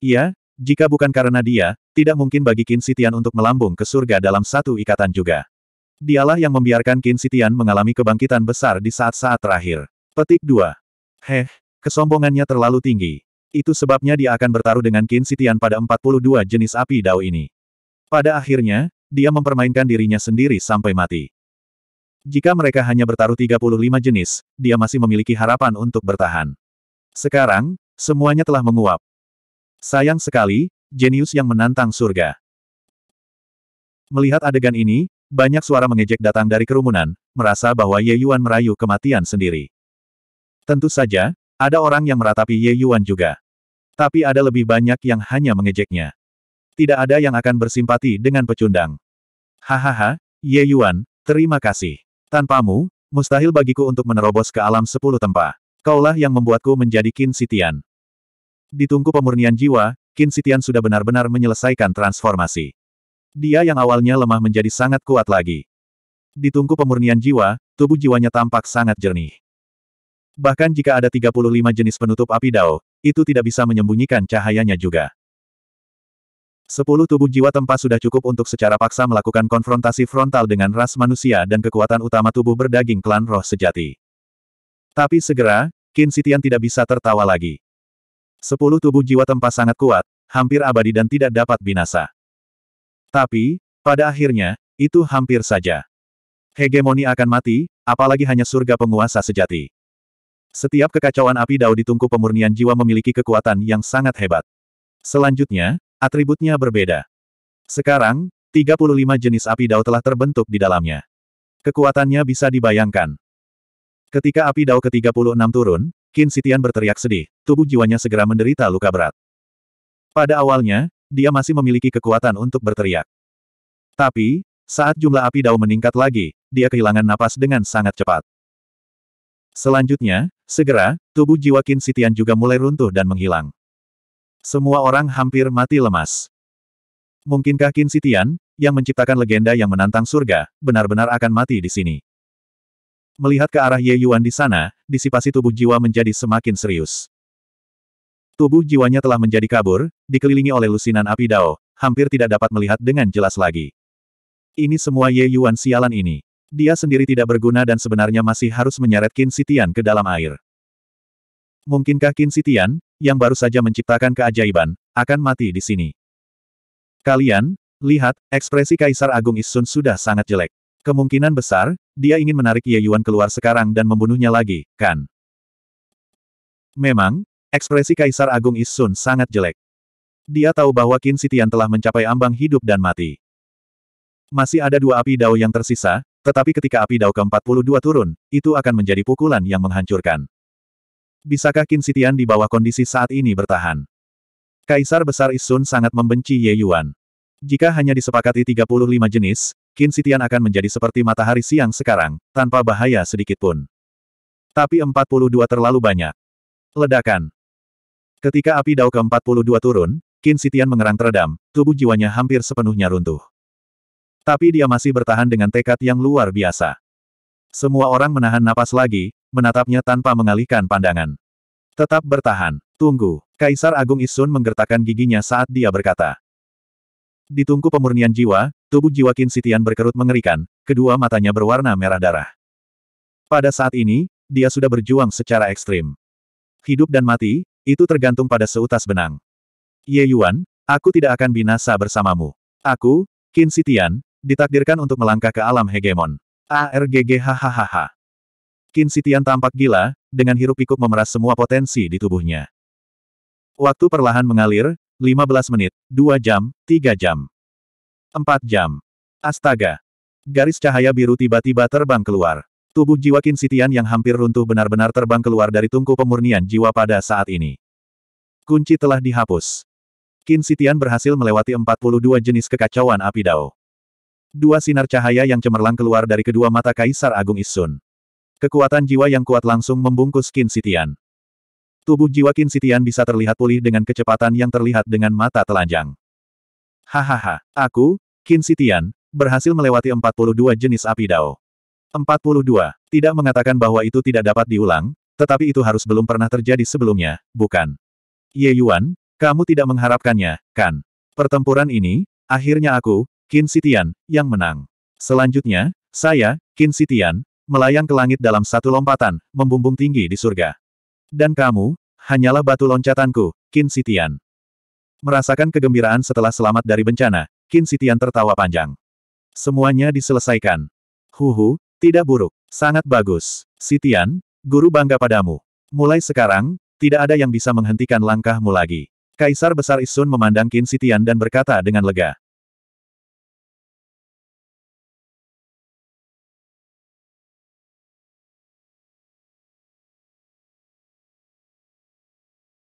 Iya, jika bukan karena dia, tidak mungkin bagi Qin Sitian untuk melambung ke surga dalam satu ikatan juga. Dialah yang membiarkan Qin Sitian mengalami kebangkitan besar di saat-saat terakhir. Petik 2. Heh, kesombongannya terlalu tinggi. Itu sebabnya dia akan bertaruh dengan Qin Sitian pada 42 jenis api dao ini. Pada akhirnya, dia mempermainkan dirinya sendiri sampai mati. Jika mereka hanya bertaruh 35 jenis, dia masih memiliki harapan untuk bertahan. Sekarang, semuanya telah menguap. Sayang sekali, jenius yang menantang surga. Melihat adegan ini, banyak suara mengejek datang dari kerumunan, merasa bahwa Ye Yuan merayu kematian sendiri. Tentu saja, ada orang yang meratapi Ye Yuan juga. Tapi ada lebih banyak yang hanya mengejeknya. Tidak ada yang akan bersimpati dengan pecundang. Hahaha, Ye Yuan, terima kasih. Tanpamu, mustahil bagiku untuk menerobos ke alam sepuluh tempat. Kaulah yang membuatku menjadi Qin Sitian. Di tungku pemurnian jiwa, Qin Sitian sudah benar-benar menyelesaikan transformasi. Dia yang awalnya lemah menjadi sangat kuat lagi. Di tungku pemurnian jiwa, tubuh jiwanya tampak sangat jernih. Bahkan jika ada 35 jenis penutup api dao, itu tidak bisa menyembunyikan cahayanya juga. Sepuluh tubuh jiwa tempat sudah cukup untuk secara paksa melakukan konfrontasi frontal dengan ras manusia dan kekuatan utama tubuh berdaging klan roh sejati. Tapi segera, Qin Sitian tidak bisa tertawa lagi. Sepuluh tubuh jiwa tempa sangat kuat, hampir abadi dan tidak dapat binasa. Tapi, pada akhirnya, itu hampir saja. Hegemoni akan mati, apalagi hanya surga penguasa sejati. Setiap kekacauan api dao di tungku pemurnian jiwa memiliki kekuatan yang sangat hebat. Selanjutnya, atributnya berbeda. Sekarang, 35 jenis api dao telah terbentuk di dalamnya. Kekuatannya bisa dibayangkan. Ketika api dao ke-36 turun, Qin Sitian berteriak sedih, tubuh jiwanya segera menderita luka berat. Pada awalnya, dia masih memiliki kekuatan untuk berteriak. Tapi, saat jumlah api dao meningkat lagi, dia kehilangan napas dengan sangat cepat. Selanjutnya, segera, tubuh jiwa Qin Sitian juga mulai runtuh dan menghilang. Semua orang hampir mati lemas. Mungkinkah Qin Sitian, yang menciptakan legenda yang menantang surga, benar-benar akan mati di sini? Melihat ke arah Ye Yuan di sana, disipasi tubuh jiwa menjadi semakin serius. Tubuh jiwanya telah menjadi kabur, dikelilingi oleh lusinan api dao, hampir tidak dapat melihat dengan jelas lagi. Ini semua Ye Yuan sialan ini. Dia sendiri tidak berguna dan sebenarnya masih harus menyeret Qin Sitian ke dalam air. Mungkinkah Qin Sitian, yang baru saja menciptakan keajaiban, akan mati di sini? Kalian, lihat, ekspresi Kaisar Agung Isun sudah sangat jelek. Kemungkinan besar, dia ingin menarik Ye Yuan keluar sekarang dan membunuhnya lagi, kan? Memang, ekspresi Kaisar Agung Isun sangat jelek. Dia tahu bahwa Qin Sitian telah mencapai ambang hidup dan mati. Masih ada dua api dao yang tersisa, tetapi ketika api dao ke-42 turun, itu akan menjadi pukulan yang menghancurkan. Bisakah Qin Sitian di bawah kondisi saat ini bertahan? Kaisar Besar Isun sangat membenci Ye Yuan. Jika hanya disepakati 35 jenis, Qin Sitian akan menjadi seperti matahari siang sekarang, tanpa bahaya sedikitpun. Tapi 42 terlalu banyak. Ledakan. Ketika api dao ke-42 turun, Qin Sitian mengerang teredam, tubuh jiwanya hampir sepenuhnya runtuh. Tapi dia masih bertahan dengan tekad yang luar biasa. Semua orang menahan napas lagi, menatapnya tanpa mengalihkan pandangan. Tetap bertahan, tunggu, Kaisar Agung Isun menggertakkan giginya saat dia berkata. Di tungku pemurnian jiwa, tubuh jiwa Qin Sitian berkerut mengerikan, kedua matanya berwarna merah darah. Pada saat ini, dia sudah berjuang secara ekstrim. Hidup dan mati, itu tergantung pada seutas benang. Ye Yuan, aku tidak akan binasa bersamamu. Aku, Qin Sitian, ditakdirkan untuk melangkah ke alam hegemon. ARGG hahaha. Qin Sitian tampak gila, dengan hirup pikuk memeras semua potensi di tubuhnya. Waktu perlahan mengalir, 15 menit, 2 jam, 3 jam. 4 jam. Astaga. Garis cahaya biru tiba-tiba terbang keluar. Tubuh jiwa Kinsitian yang hampir runtuh benar-benar terbang keluar dari tungku pemurnian jiwa pada saat ini. Kunci telah dihapus. Kinsitian berhasil melewati 42 jenis kekacauan api dao. Dua sinar cahaya yang cemerlang keluar dari kedua mata Kaisar Agung Isun. Kekuatan jiwa yang kuat langsung membungkus Kinsitian. Tubuh jiwa Qin Sitian bisa terlihat pulih dengan kecepatan yang terlihat dengan mata telanjang. Hahaha, aku, Qin Sitian, berhasil melewati 42 jenis api dao. 42. Tidak mengatakan bahwa itu tidak dapat diulang, tetapi itu harus belum pernah terjadi sebelumnya, bukan? Ye Yuan, kamu tidak mengharapkannya, kan? Pertempuran ini, akhirnya aku, Qin Sitian, yang menang. Selanjutnya, saya, Qin Sitian, melayang ke langit dalam satu lompatan, membumbung tinggi di surga. Dan kamu, hanyalah batu loncatanku, Qin Sitian. Merasakan kegembiraan setelah selamat dari bencana, Qin Sitian tertawa panjang. Semuanya diselesaikan. Huhu, tidak buruk. Sangat bagus. Sitian, guru bangga padamu. Mulai sekarang, tidak ada yang bisa menghentikan langkahmu lagi. Kaisar Besar Isun memandang Qin Sitian dan berkata dengan lega.